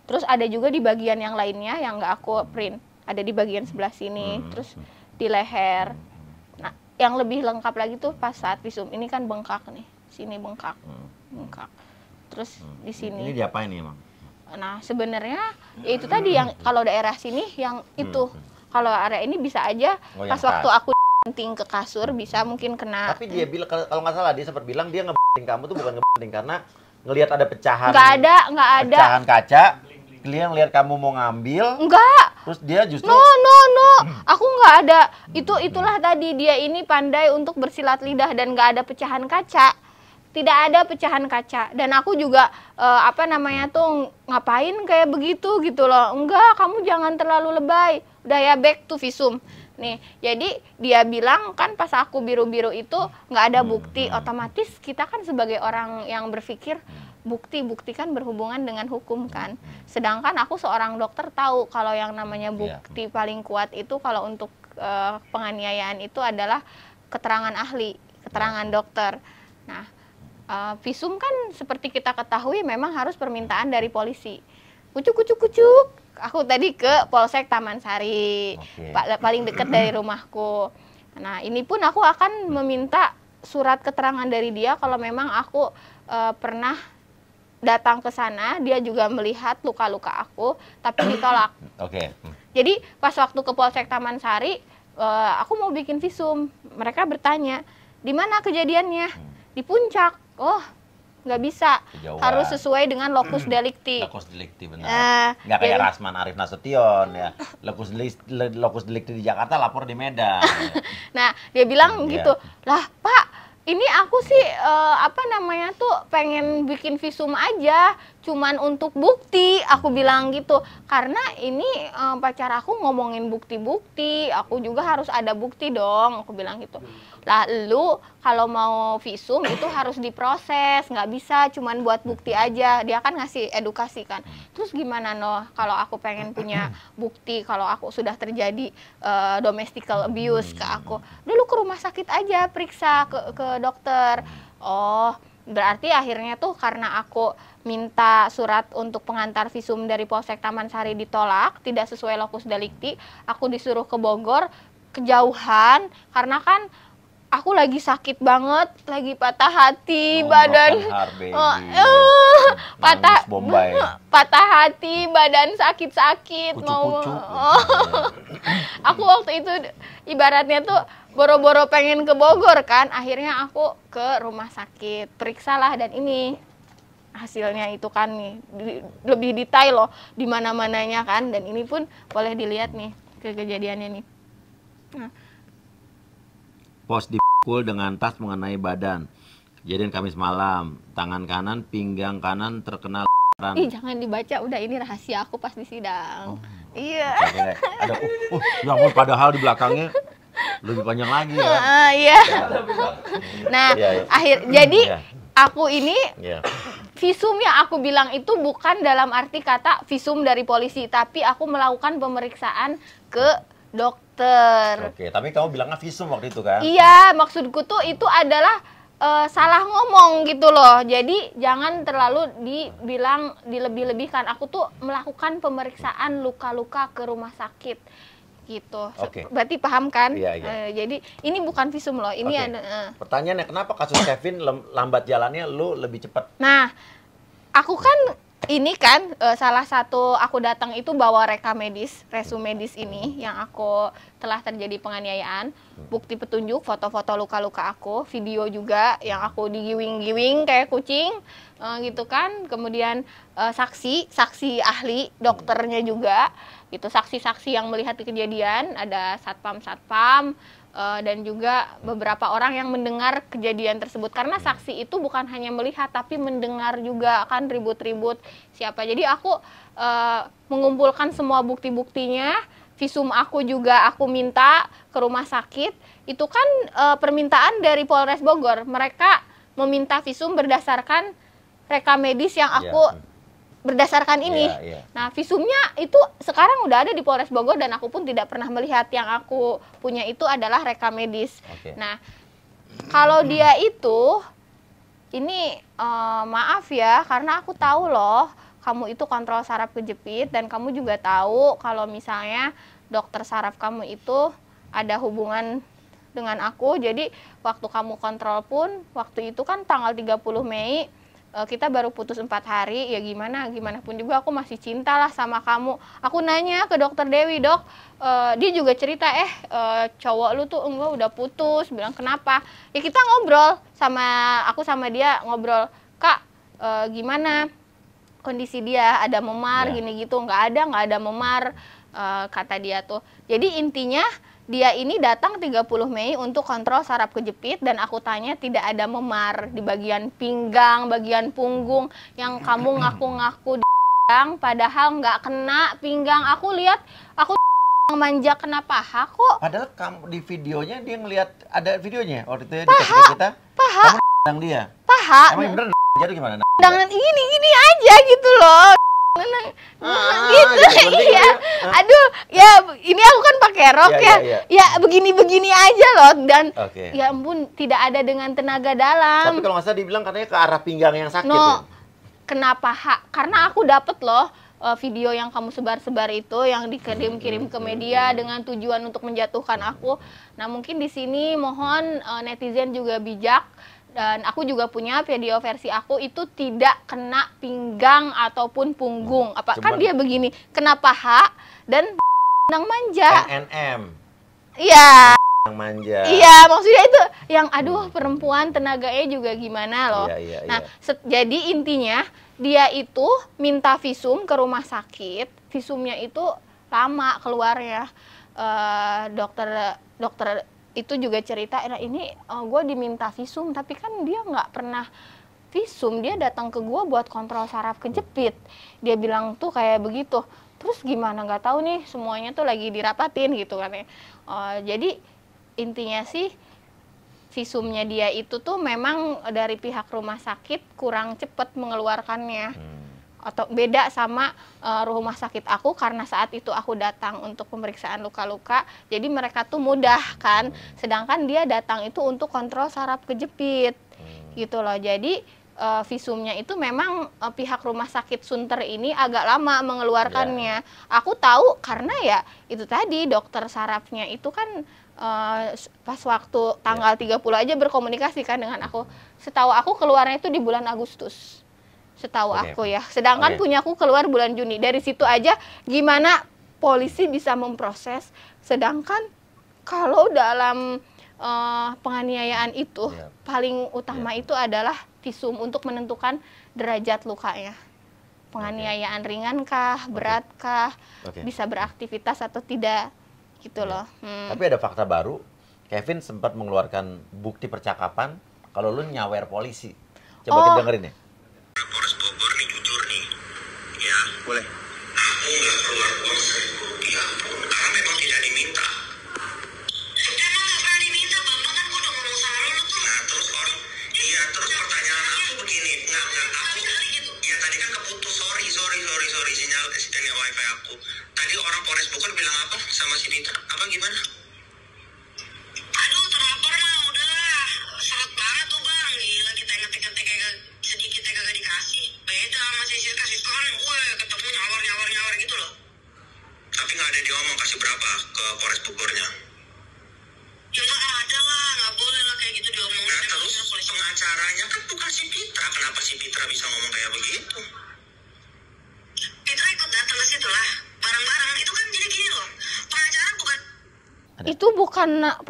terus ada juga di bagian yang lainnya yang nggak aku print ada di bagian sebelah sini, hmm. terus hmm. di leher. Nah, yang lebih lengkap lagi tuh pas saat visum ini kan bengkak nih, sini bengkak, hmm. bengkak. Terus hmm. di sini. Ini diapain nih emang? Nah, sebenarnya ya itu tadi yang kalau daerah sini yang hmm, itu. Hmm. Kalau area ini bisa aja oh, pas waktu aku penting ke kasur bisa mungkin kena. Tapi dia bilang kalau nggak salah dia sempat bilang dia nge-penting kamu tuh bukan nge-penting karena ngelihat ada pecahan. Nggak ada, nggak ada. Pecahan kaca dia lihat kamu mau ngambil. Enggak. Terus dia justru No, no, no. Aku nggak ada. Itu itulah tadi dia ini pandai untuk bersilat lidah dan nggak ada pecahan kaca. Tidak ada pecahan kaca dan aku juga uh, apa namanya tuh ngapain kayak begitu gitu loh. Enggak, kamu jangan terlalu lebay. Udah ya back to visum. Nih, jadi dia bilang kan pas aku biru-biru itu nggak ada bukti, hmm. otomatis kita kan sebagai orang yang berpikir bukti-bukti kan berhubungan dengan hukum hmm. kan. Sedangkan aku seorang dokter tahu kalau yang namanya iya. bukti yeah. paling kuat itu kalau untuk uh, penganiayaan itu adalah keterangan ahli, keterangan yeah. dokter. Nah, uh, visum kan seperti kita ketahui memang harus permintaan dari polisi. Kucuk kucuk kucuk. Aku tadi ke Polsek Taman Sari, okay. paling dekat dari rumahku. Nah, ini pun aku akan hmm. meminta surat keterangan dari dia kalau memang aku uh, pernah datang ke sana, dia juga melihat luka-luka aku, tapi ditolak. Oke. Okay. Hmm. Jadi pas waktu ke Polsek Taman Sari, uh, aku mau bikin visum. Mereka bertanya, di mana kejadiannya? Hmm. Di puncak. Oh, nggak bisa. Jawa. Harus sesuai dengan lokus hmm. delikti. Lokus delikti benar. Uh, nggak kayak jadi, Rasman Arif Nasution ya. lokus delikti lokus delikti di Jakarta lapor di Medan. nah, dia bilang hmm, gitu, lah Pak ini aku sih uh, apa namanya tuh pengen bikin visum aja cuman untuk bukti aku bilang gitu karena ini e, pacar aku ngomongin bukti-bukti aku juga harus ada bukti dong aku bilang gitu lalu kalau mau visum itu harus diproses nggak bisa cuman buat bukti aja dia kan ngasih edukasi kan terus gimana no kalau aku pengen punya bukti kalau aku sudah terjadi e, domestical abuse ke aku dulu ke rumah sakit aja periksa ke ke dokter oh berarti akhirnya tuh karena aku minta surat untuk pengantar visum dari Polsek Taman Sari ditolak tidak sesuai lokus delikti aku disuruh ke Bogor kejauhan karena kan aku lagi sakit banget, lagi patah hati, oh, badan heart, uh, patah bombay. patah hati, badan sakit-sakit mau uh, aku waktu itu ibaratnya tuh boro-boro pengen ke Bogor kan, akhirnya aku ke rumah sakit, periksalah dan ini hasilnya itu kan nih di, lebih detail loh di mana-mananya kan dan ini pun boleh dilihat nih ke kejadiannya nih. Nah, pos dipukul dengan tas mengenai badan. Kejadian Kamis malam, tangan kanan, pinggang kanan terkena Ih, jangan dibaca. Udah ini rahasia aku pas di sidang. Oh. Iya. Ada uh, uh, ya ampun padahal di belakangnya lebih panjang lagi ya. Kan? Uh, iya. Ya. Nah, yeah, yeah. akhir jadi yeah. aku ini yeah. visum yang aku bilang itu bukan dalam arti kata visum dari polisi, tapi aku melakukan pemeriksaan ke Dokter. Oke, tapi kamu bilangnya visum waktu itu kan? Iya, maksudku tuh itu adalah uh, salah ngomong gitu loh. Jadi jangan terlalu dibilang dilebih-lebihkan. Aku tuh melakukan pemeriksaan luka-luka ke rumah sakit gitu. Oke. Berarti paham kan? Iya, iya. Uh, jadi ini bukan visum loh. Ini okay. ada uh. Pertanyaannya kenapa kasus Kevin lambat jalannya lu lebih cepat? Nah, aku kan ini kan uh, salah satu aku datang itu bawa reka medis, resume medis ini yang aku telah terjadi penganiayaan, bukti petunjuk, foto-foto luka-luka aku, video juga yang aku digiwing-giwing kayak kucing uh, gitu kan, kemudian uh, saksi, saksi ahli, dokternya juga gitu, saksi-saksi yang melihat kejadian, ada satpam-satpam, Eh, dan juga beberapa orang yang mendengar kejadian tersebut karena saksi itu bukan hanya melihat tapi mendengar juga kan ribut-ribut siapa jadi aku uh, mengumpulkan semua bukti-buktinya visum aku juga aku minta ke rumah sakit itu kan uh, permintaan dari Polres Bogor mereka meminta visum berdasarkan reka medis yang iya, aku berdasarkan ini. Yeah, yeah. Nah, visumnya itu sekarang udah ada di Polres Bogor dan aku pun tidak pernah melihat yang aku punya itu adalah rekam medis. Okay. Nah, kalau dia itu ini uh, maaf ya karena aku tahu loh kamu itu kontrol saraf kejepit dan kamu juga tahu kalau misalnya dokter saraf kamu itu ada hubungan dengan aku. Jadi waktu kamu kontrol pun waktu itu kan tanggal 30 Mei Eh, kita baru putus empat hari ya gimana gimana pun juga aku masih cinta lah sama kamu aku nanya ke dokter Dewi dok e, dia juga cerita eh e, cowok lu tuh enggak udah putus bilang kenapa ya kita ngobrol sama aku sama dia ngobrol kak e, gimana kondisi dia ada memar ya. gini gitu nggak ada nggak ada memar e, kata dia tuh jadi intinya dia ini datang 30 Mei untuk kontrol saraf kejepit dan aku tanya tidak ada memar di bagian pinggang, bagian punggung yang kamu ngaku-ngaku di padahal nggak kena pinggang. Aku lihat aku manja kena paha kok. Padahal kamu di videonya dia ngelihat ada videonya waktu itu ya, paha, di kita. Paha. Kamu dia. Paha. Emang bener jadi gimana? Dengan ini ini aja gitu loh. Neng, ah, ah, gitu iya gitu ya. Ah. aduh ya ini aku kan pakai rok iya, ya iya, iya. ya, ya ya begini begini aja loh dan okay. ya ampun tidak ada dengan tenaga dalam tapi kalau nggak salah dibilang katanya ke arah pinggang yang sakit no ya? kenapa ha karena aku dapat loh eh, video yang kamu sebar-sebar itu yang dikirim-kirim ke media dengan tujuan untuk menjatuhkan aku. Nah, mungkin di sini mohon eh, netizen juga bijak dan aku juga punya video versi aku itu tidak kena pinggang ataupun punggung. Hmm, Apa kan Cuman, kan dia begini? Kena paha dan nang manja. NNM. Iya. Yang manja. Iya, maksudnya itu yang aduh hmm. perempuan tenaganya juga gimana loh. Iya, iya, nah, iya. jadi intinya dia itu minta visum ke rumah sakit. Visumnya itu lama keluarnya. Uh, dokter dokter itu juga cerita nah ini uh, eh, gue diminta visum tapi kan dia nggak pernah visum dia datang ke gue buat kontrol saraf kejepit dia bilang tuh kayak begitu terus gimana nggak tahu nih semuanya tuh lagi dirapatin gitu kan ya uh, jadi intinya sih visumnya dia itu tuh memang dari pihak rumah sakit kurang cepet mengeluarkannya hmm atau beda sama uh, rumah sakit aku karena saat itu aku datang untuk pemeriksaan luka-luka jadi mereka tuh mudah kan sedangkan dia datang itu untuk kontrol saraf kejepit hmm. gitu loh jadi uh, visumnya itu memang uh, pihak rumah sakit Sunter ini agak lama mengeluarkannya. ya. Aku tahu karena ya itu tadi dokter sarafnya itu kan uh, pas waktu tanggal ya. 30 aja berkomunikasi kan dengan aku. Setahu aku keluarnya itu di bulan Agustus setahu okay. aku ya. Sedangkan okay. punya aku keluar bulan Juni. Dari situ aja gimana polisi bisa memproses sedangkan kalau dalam uh, penganiayaan itu yeah. paling utama yeah. itu adalah visum untuk menentukan derajat lukanya. Penganiayaan okay. ringan kah, berat kah, okay. bisa beraktivitas atau tidak gitu yeah. loh. Hmm. Tapi ada fakta baru, Kevin sempat mengeluarkan bukti percakapan kalau lu nyawer polisi. Coba oh, kita dengerin ya. Polres Bogor nih jujur nih ya boleh aku nggak keluar polsek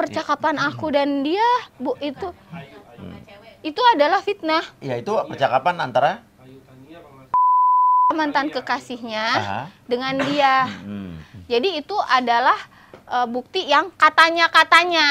percakapan iya. aku dan dia bu itu hmm. itu adalah fitnah ya itu percakapan antara mantan kekasihnya Aha. dengan dia hmm. jadi itu adalah uh, bukti yang katanya katanya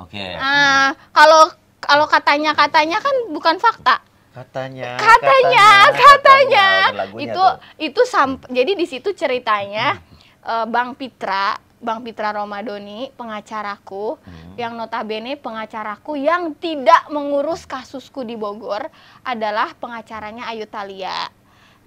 oke okay. uh, kalau kalau katanya katanya kan bukan fakta katanya katanya katanya, katanya. katanya. itu itu sampai jadi di situ ceritanya uh, bang Pitra Bang Pitra Romadoni, pengacaraku, hmm. yang notabene pengacaraku yang tidak mengurus kasusku di Bogor adalah pengacaranya Ayu Thalia.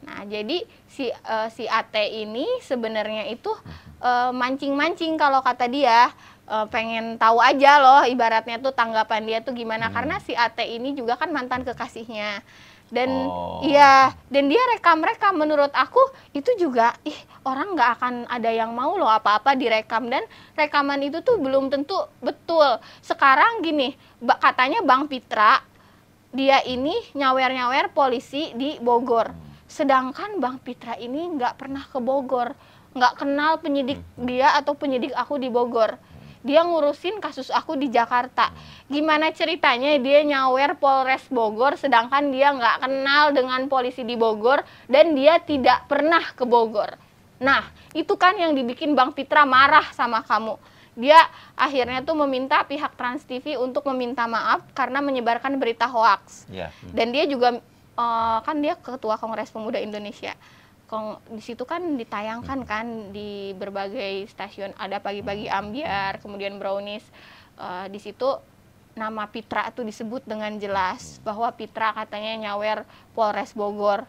Nah, jadi si uh, si AT ini sebenarnya itu hmm. eh, mancing-mancing uh, kalau kata dia uh, pengen tahu aja loh ibaratnya tuh tanggapan dia tuh gimana hmm. karena si AT ini juga kan mantan kekasihnya dan oh. iya dan dia rekam-rekam menurut aku itu juga ih orang nggak akan ada yang mau loh apa-apa direkam dan rekaman itu tuh belum tentu betul sekarang gini katanya Bang Pitra dia ini nyawer-nyawer polisi di Bogor hmm. sedangkan Bang Pitra ini nggak pernah ke Bogor nggak kenal penyidik hmm. dia atau penyidik aku di Bogor dia ngurusin kasus aku di Jakarta. Hmm. Gimana ceritanya dia nyawer Polres Bogor sedangkan dia nggak kenal dengan polisi di Bogor dan dia tidak pernah ke Bogor. Nah, itu kan yang dibikin Bang Pitra marah sama kamu. Dia akhirnya tuh meminta pihak Trans TV untuk meminta maaf karena menyebarkan berita hoaks. Yeah. Hmm. Dan dia juga uh, kan dia ketua Kongres Pemuda Indonesia kong di situ kan ditayangkan hmm. kan di berbagai stasiun ada pagi-pagi hmm. ambiar kemudian brownies uh, di situ nama Pitra itu disebut dengan jelas hmm. bahwa Pitra katanya nyawer Polres Bogor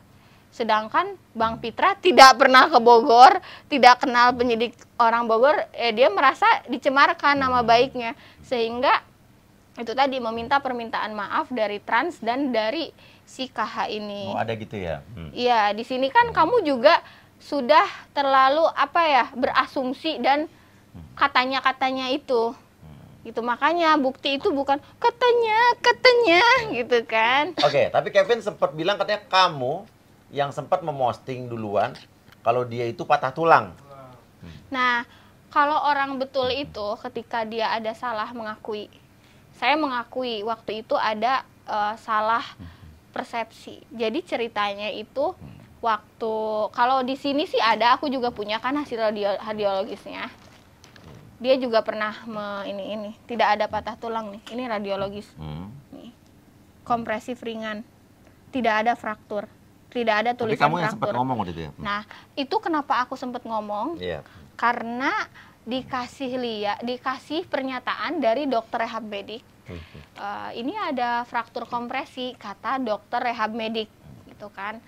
sedangkan Bang Pitra tidak pernah ke Bogor tidak kenal penyidik orang Bogor eh, dia merasa dicemarkan nama baiknya sehingga itu tadi meminta permintaan maaf dari trans dan dari si KH ini. Oh, ada gitu ya. Hmm. Iya, hmm. di sini kan hmm. kamu juga sudah terlalu apa ya, berasumsi dan hmm. katanya-katanya itu. Hmm. Gitu makanya bukti itu bukan katanya, katanya hmm. gitu kan. Oke, okay, tapi Kevin sempat bilang katanya kamu yang sempat memosting duluan kalau dia itu patah tulang. Nah, kalau orang betul itu ketika dia ada salah mengakui saya mengakui waktu itu ada uh, salah mm-hmm. persepsi. Jadi ceritanya itu mm. waktu kalau di sini sih ada aku juga punya kan hasil radio, radiologisnya. Mm. Dia juga pernah me, ini ini tidak ada patah tulang nih. Ini radiologis. Hmm. Nih. Kompresif ringan. Tidak ada fraktur. Tidak ada tulisan Tapi kamu yang fraktur. sempat ngomong waktu itu ya? mm. Nah, itu kenapa aku sempat ngomong? Yeah. Karena dikasih lihat dikasih pernyataan dari dokter rehab medik uh, ini ada fraktur kompresi kata dokter rehab medik gitu kan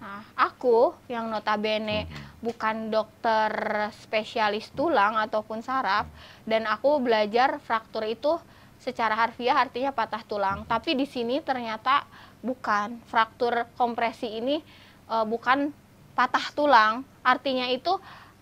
nah aku yang notabene mhm. bukan dokter spesialis tulang ataupun saraf dan aku belajar fraktur itu secara harfiah artinya patah tulang mhm. tapi di sini ternyata bukan fraktur kompresi ini uh, bukan patah tulang artinya itu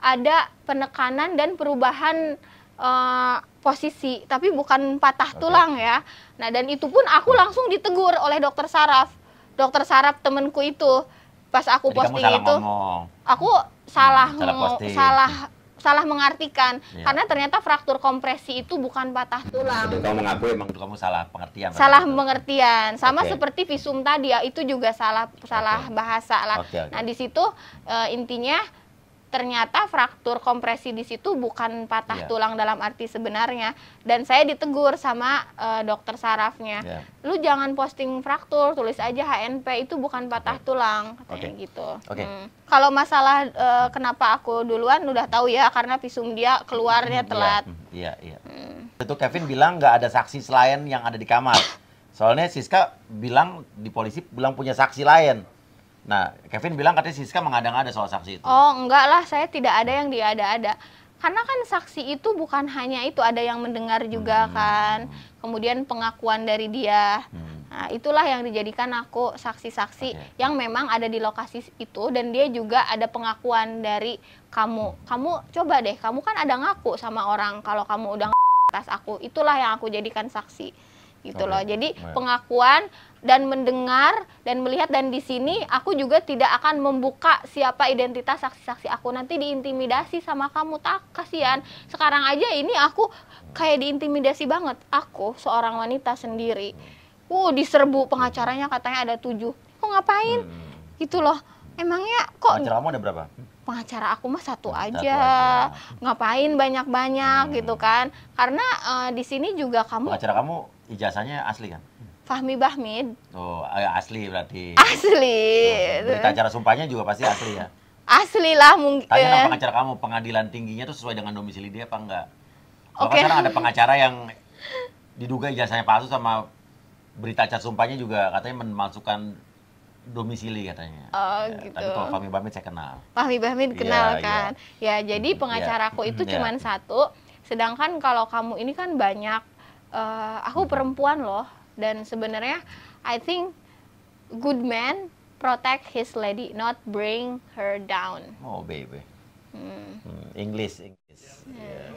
ada penekanan dan perubahan uh, posisi, tapi bukan patah okay. tulang ya. Nah, dan itu pun aku langsung ditegur oleh dokter saraf. Dokter saraf temenku itu pas aku Jadi posting salah itu ngomong. aku salah hmm, salah, posting. salah salah mengartikan ya. karena ternyata fraktur kompresi itu bukan patah tulang. Jadi kamu mengaku emang kamu salah pengertian. Salah itu. pengertian, sama okay. seperti visum tadi ya itu juga salah salah okay. bahasa lah. Okay, okay. Nah di situ uh, intinya ternyata fraktur kompresi di situ bukan patah yeah. tulang dalam arti sebenarnya dan saya ditegur sama uh, dokter sarafnya yeah. lu jangan posting fraktur tulis aja HNP itu bukan patah okay. tulang katanya okay. gitu okay. hmm. kalau masalah uh, kenapa aku duluan udah tahu ya karena visum dia keluarnya telat iya yeah. iya yeah, yeah. hmm. itu Kevin bilang nggak ada saksi selain yang ada di kamar soalnya Siska bilang di polisi bilang punya saksi lain Nah, Kevin bilang katanya Siska mengada-ngada soal saksi itu. Oh, enggak lah, saya tidak ada yang diada-ada. Karena kan saksi itu bukan hanya itu, ada yang mendengar juga hmm. kan. Kemudian pengakuan dari dia. Hmm. Nah, itulah yang dijadikan aku saksi-saksi okay. yang memang ada di lokasi itu dan dia juga ada pengakuan dari kamu. Hmm. Kamu coba deh, kamu kan ada ngaku sama orang kalau kamu udah atas aku. Itulah yang aku jadikan saksi. Gitu okay. loh. Jadi pengakuan dan mendengar dan melihat dan di sini aku juga tidak akan membuka siapa identitas saksi-saksi aku nanti diintimidasi sama kamu tak kasihan sekarang aja ini aku kayak diintimidasi banget aku seorang wanita sendiri uh diserbu pengacaranya katanya ada tujuh kok ngapain hmm. gitu loh emangnya kok pengacara kamu ada berapa pengacara aku mah satu aja, satu ngapain banyak-banyak hmm. gitu kan karena uh, di sini juga kamu pengacara kamu ijazahnya asli kan Fahmi Bahmid. Oh, eh, asli berarti. Asli. Oh, berita acara sumpahnya juga pasti asli ya. Asli lah mungkin. Tanya sama pengacara kamu, pengadilan tingginya tuh sesuai dengan domisili dia apa enggak? Oke. Okay. Karena ada pengacara yang diduga ijazahnya palsu sama berita acara sumpahnya juga katanya memasukkan domisili katanya. Oh ya, gitu. Tapi kalau Fahmi Bahmid saya kenal. Fahmi Bahmid iya, kenal ya, kan. Ya, ya jadi iya. pengacaraku ya. itu ya. satu. Sedangkan kalau kamu ini kan banyak uh, aku perempuan loh dan sebenarnya I think good man protect his lady not bring her down oh baby hmm. hmm English English hmm. yeah.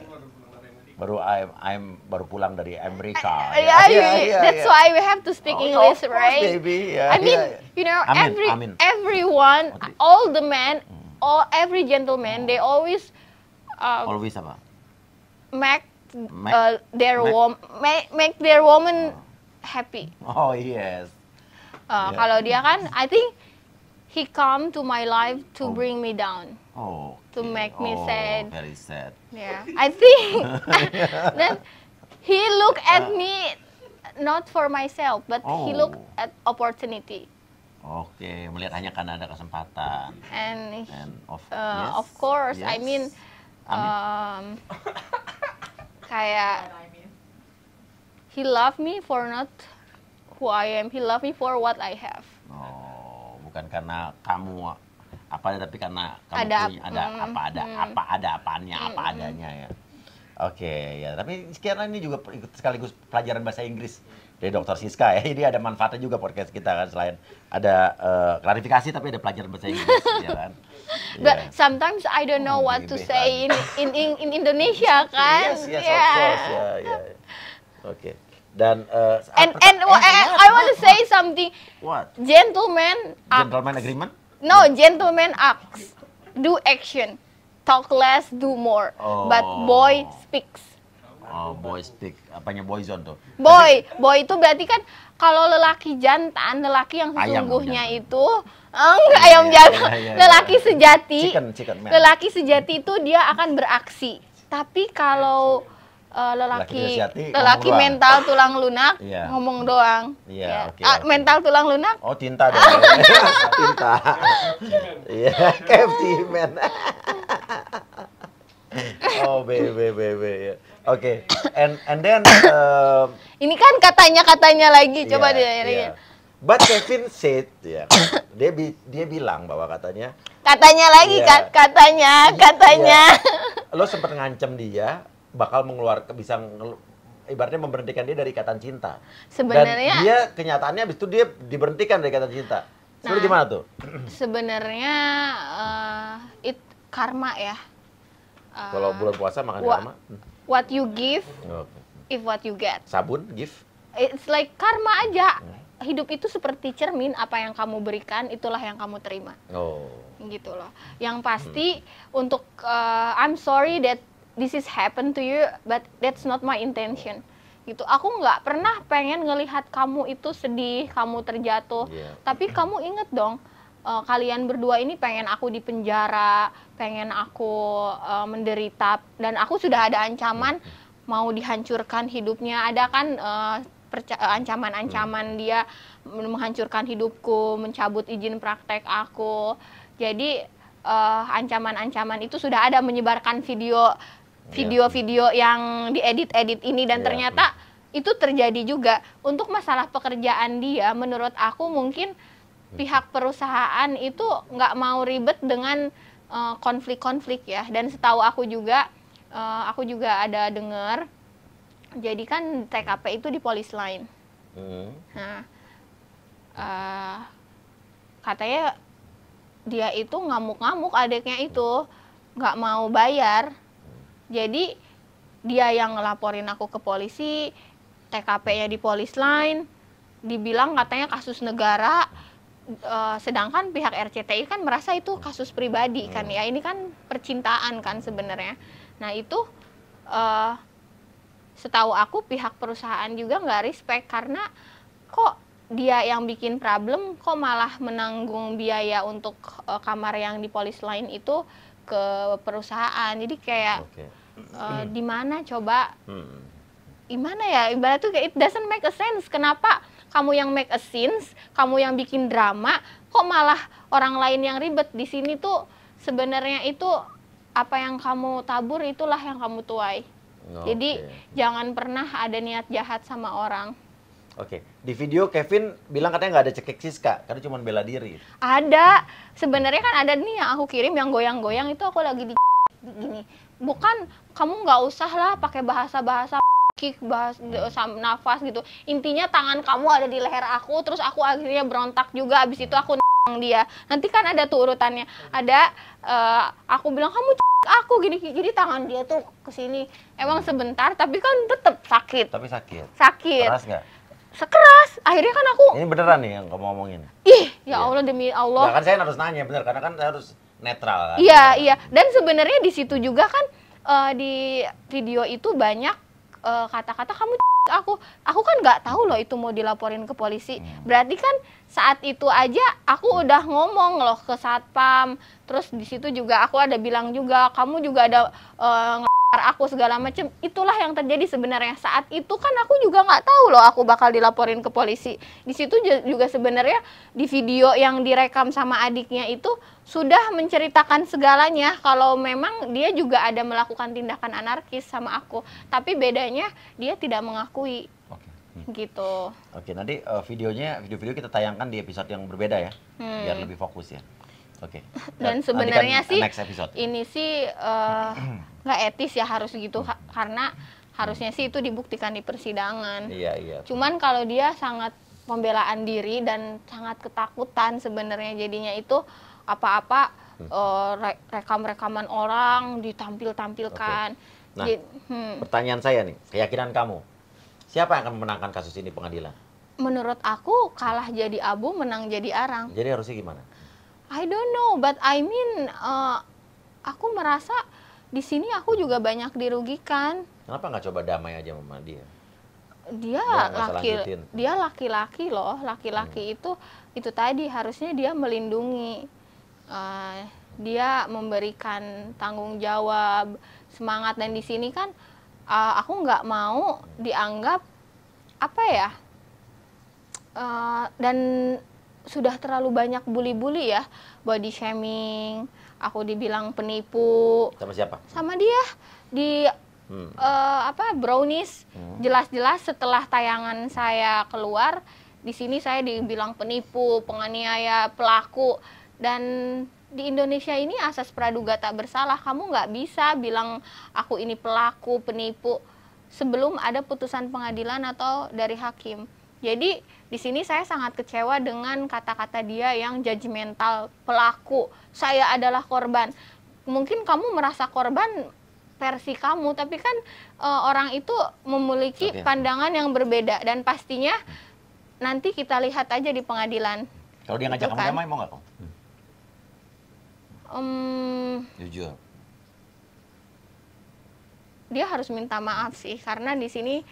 baru I'm I'm baru pulang dari Amerika eh, ya. yeah, yeah, yeah, yeah, that's yeah. why we have to speak oh, English course, right baby yeah, I mean yeah, you know amin, every amin. everyone all the men hmm. all every gentleman oh. they hmm. always uh, always apa make, make uh, their make, wom make, make their woman oh happy. Oh yes. Uh, yeah. Kalau dia kan, I think he come to my life to oh. bring me down. Oh. Okay. To make me oh, sad. Very sad. Yeah. I think then he look at uh. me not for myself, but oh. he look oh. at opportunity. Oke, okay. melihat hanya karena ada kesempatan. And, And of, uh, yes. of course, yes. I mean, um, kayak He love me for not who I am. He love me for what I have. Oh, bukan karena kamu apa tapi karena kamu ada, punya ada mm, apa ada mm, apa ada apanya mm, apa adanya ya. Oke okay, ya, tapi sekarang ini juga sekaligus pelajaran bahasa Inggris dari Dokter Siska ya. Jadi ada manfaatnya juga podcast kita kan selain ada uh, klarifikasi tapi ada pelajaran bahasa Inggris ya kan. But iya. sometimes I don't know oh, what to say in, in in Indonesia kan. Yes, yes, yeah. of course. Yeah, yeah. Ya, ya. Oke. Dan uh, and and, and, eh, I want to say something. What? Gentleman. Gentleman agreement? No, gentleman acts. Do action. Talk less, do more. Oh. But boy speaks. Oh, boy speak. Apanya zone tuh? Boy, boy itu berarti kan kalau lelaki jantan, lelaki yang sesungguhnya iya, eh, iya, ayam itu enggak ayam jantan. Ayam, ayam, iya. lelaki sejati. Chicken, chicken, lelaki sejati itu dia akan beraksi. Tapi kalau uh, lelaki lelaki, lelaki mental tulang lunak yeah. ngomong doang. Iya, yeah, yeah. okay, ah, okay. mental tulang lunak. Oh, cinta dong. cinta. Iya, Kevin. oh, be be be be. Iya. Oke. And and then uh, ini kan katanya-katanya lagi iya, coba yeah, deh. Yeah. But Kevin said ya. Yeah, dia bi dia bilang bahwa katanya katanya lagi yeah. katanya iya. katanya yeah. lo sempat ngancem dia bakal mengeluarkan bisa ibaratnya memberhentikan dia dari ikatan cinta. Sebenarnya Dan dia kenyataannya habis itu dia diberhentikan dari ikatan cinta. Sebenarnya nah, gimana tuh? Sebenarnya uh, it karma ya. Uh, Kalau bulan puasa makan wha karma. Hmm. What you give, okay. if what you get. Sabun give. It's like karma aja. Hmm. Hidup itu seperti cermin, apa yang kamu berikan itulah yang kamu terima. Oh. Gitu loh. Yang pasti hmm. untuk uh, I'm sorry that this is happen to you but that's not my intention gitu aku nggak pernah pengen ngelihat kamu itu sedih kamu terjatuh yeah. tapi kamu inget dong uh, kalian berdua ini pengen aku di penjara pengen aku uh, menderita dan aku sudah ada ancaman hmm. mau dihancurkan hidupnya ada kan ancaman eh, ancaman-ancaman hmm. dia menghancurkan hidupku, mencabut izin praktek aku. Jadi ancaman-ancaman uh, ancaman -ancaman itu sudah ada menyebarkan video Iya. video-video yang diedit-edit ini dan yeah. ternyata itu terjadi juga untuk masalah pekerjaan dia menurut aku mungkin hmm. pihak perusahaan itu nggak mau ribet dengan eh, konflik-konflik uh, ya dan setahu aku juga uh, aku juga ada dengar jadi kan TKP itu di polis lain mm. nah uh, katanya dia itu ngamuk-ngamuk adiknya itu nggak mau bayar jadi dia yang ngelaporin aku ke polisi, TKP-nya di polis lain, dibilang katanya kasus negara, Uh, sedangkan pihak RCTI kan merasa itu kasus pribadi kan ya ini kan percintaan kan sebenarnya nah itu uh, setahu aku pihak perusahaan juga nggak respect karena kok dia yang bikin problem kok malah menanggung biaya untuk uh, kamar yang di polis lain itu ke perusahaan jadi kayak okay. uh, eh, hmm. di mana coba gimana hmm. ya ibarat tuh kayak it doesn't make a sense kenapa kamu yang make a sense kamu yang bikin drama kok malah orang lain yang ribet di sini tuh sebenarnya itu apa yang kamu tabur itulah yang kamu tuai jadi jangan pernah ada niat jahat sama orang Oke, okay. di video Kevin bilang katanya nggak ada cekik Siska, karena cuma bela diri. Ada, sebenarnya kan ada nih yang aku kirim yang goyang-goyang itu aku lagi di gini bukan kamu nggak usah lah pakai bahasa-bahasa kick bahas nafas gitu intinya tangan kamu ada di leher aku terus aku akhirnya berontak juga abis itu aku n***ng dia nanti kan ada tuh urutannya ada uh, aku bilang kamu aku gini jadi tangan dia tuh kesini emang sebentar tapi kan tetep sakit tapi sakit sakit keras gak? sekeras akhirnya kan aku ini beneran nih yang kamu ngomongin ih ya iya. Allah demi Allah nah, kan saya harus nanya bener karena kan saya harus netral kan? iya iya dan sebenarnya di situ juga kan uh, di video itu banyak eh, kata-kata uh, kamu aku aku kan nggak tahu loh itu mau dilaporin ke polisi hmm. berarti kan saat itu aja aku udah ngomong loh ke satpam terus di situ juga aku ada bilang juga kamu juga ada uh, aku segala macem itulah yang terjadi sebenarnya saat itu kan aku juga nggak tahu loh aku bakal dilaporin ke polisi di situ juga sebenarnya di video yang direkam sama adiknya itu sudah menceritakan segalanya kalau memang dia juga ada melakukan tindakan anarkis sama aku tapi bedanya dia tidak mengakui hmm. gitu. Oke, nanti uh, videonya video-video kita tayangkan di episode yang berbeda ya, hmm. biar lebih fokus ya. Oke. Okay. Dan sebenarnya sih ini sih eh, nggak uh, etis ya harus gitu ha karena harusnya sih itu dibuktikan di persidangan. Iya iya. Cuman kalau dia sangat pembelaan diri dan sangat ketakutan sebenarnya jadinya itu apa-apa uh, re rekam-rekaman orang ditampil-tampilkan. Okay. Nah, Jadi, hmm. pertanyaan saya nih, keyakinan kamu, siapa yang akan memenangkan kasus ini pengadilan? Menurut aku kalah jadi abu, menang jadi arang. Jadi harusnya gimana? I don't know, but I mean uh, aku merasa di sini aku juga banyak dirugikan. Kenapa nggak coba damai aja sama dia? Dia laki dia laki-laki loh, laki-laki hmm. itu itu tadi harusnya dia melindungi. Uh, dia memberikan tanggung jawab, semangat dan di sini kan uh, aku nggak mau dianggap apa ya? Uh, dan sudah terlalu banyak bully-bully ya, body shaming, aku dibilang penipu. Sama siapa? Sama dia di hmm. uh, apa brownies. Hmm. Jelas-jelas hmm. setelah tayangan saya keluar, di sini saya dibilang penipu, penganiaya, pelaku dan di Indonesia ini asas praduga tak bersalah. Kamu nggak bisa bilang aku ini pelaku, penipu sebelum ada putusan pengadilan atau dari hakim. Jadi di sini saya sangat kecewa dengan kata-kata dia yang judgmental, pelaku, saya adalah korban. Mungkin kamu merasa korban versi kamu, tapi kan e, orang itu memiliki okay. pandangan yang berbeda dan pastinya hmm. nanti kita lihat aja di pengadilan. Kalau dia ngajak gitu kamu kan. mau nggak hmm. Jujur. Dia harus minta maaf sih karena di sini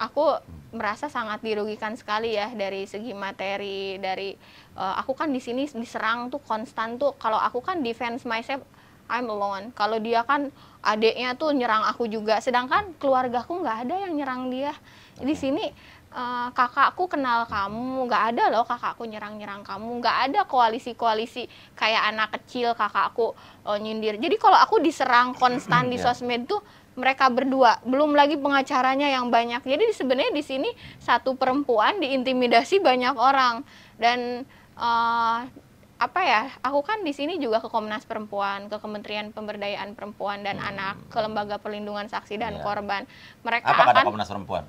aku merasa sangat dirugikan sekali ya dari segi materi dari uh, aku kan di sini diserang tuh konstan tuh kalau aku kan defense myself I'm alone kalau dia kan adiknya tuh nyerang aku juga sedangkan keluargaku nggak ada yang nyerang dia di sini uh, kakakku kenal kamu nggak ada loh kakakku nyerang-nyerang kamu nggak ada koalisi-koalisi kayak anak kecil kakakku uh, nyindir jadi kalau aku diserang konstan hmm, di ya. sosmed tuh mereka berdua, belum lagi pengacaranya yang banyak. Jadi sebenarnya di sini satu perempuan diintimidasi banyak orang dan uh, apa ya? Aku kan di sini juga ke Komnas Perempuan, ke Kementerian Pemberdayaan Perempuan dan hmm. Anak, ke Lembaga Perlindungan Saksi dan ya. Korban. Mereka apa akan Komnas Perempuan?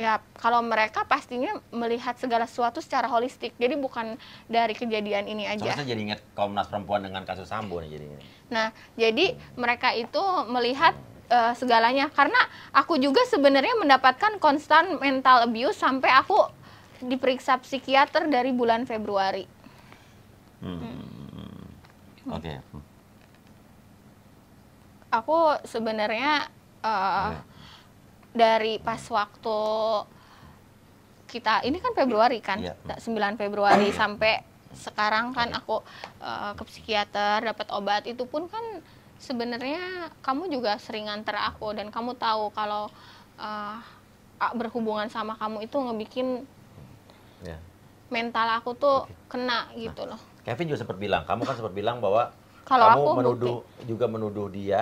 Ya, kalau mereka pastinya melihat segala sesuatu secara holistik. Jadi bukan dari kejadian ini aja. Soalnya jadi ingat Komnas Perempuan dengan kasus Sambo nih jadinya. Nah, jadi hmm. mereka itu melihat uh, segalanya karena aku juga sebenarnya mendapatkan konstan mental abuse sampai aku diperiksa psikiater dari bulan Februari. Hmm. Oke. Okay. Aku sebenarnya uh, eh, yeah. dari pas waktu kita ini kan Februari kan, yeah. Iya. 9 Februari iya. sampai sekarang kan iya. aku uh, ke psikiater dapat obat itu pun kan sebenarnya kamu juga sering nganter aku dan kamu tahu kalau uh, berhubungan sama kamu itu ngebikin ya. mental aku tuh okay. kena nah, gitu nah, loh. Kevin juga sempat bilang, kamu kan sempat bilang bahwa kalau kamu aku menuduh bukti. juga menuduh dia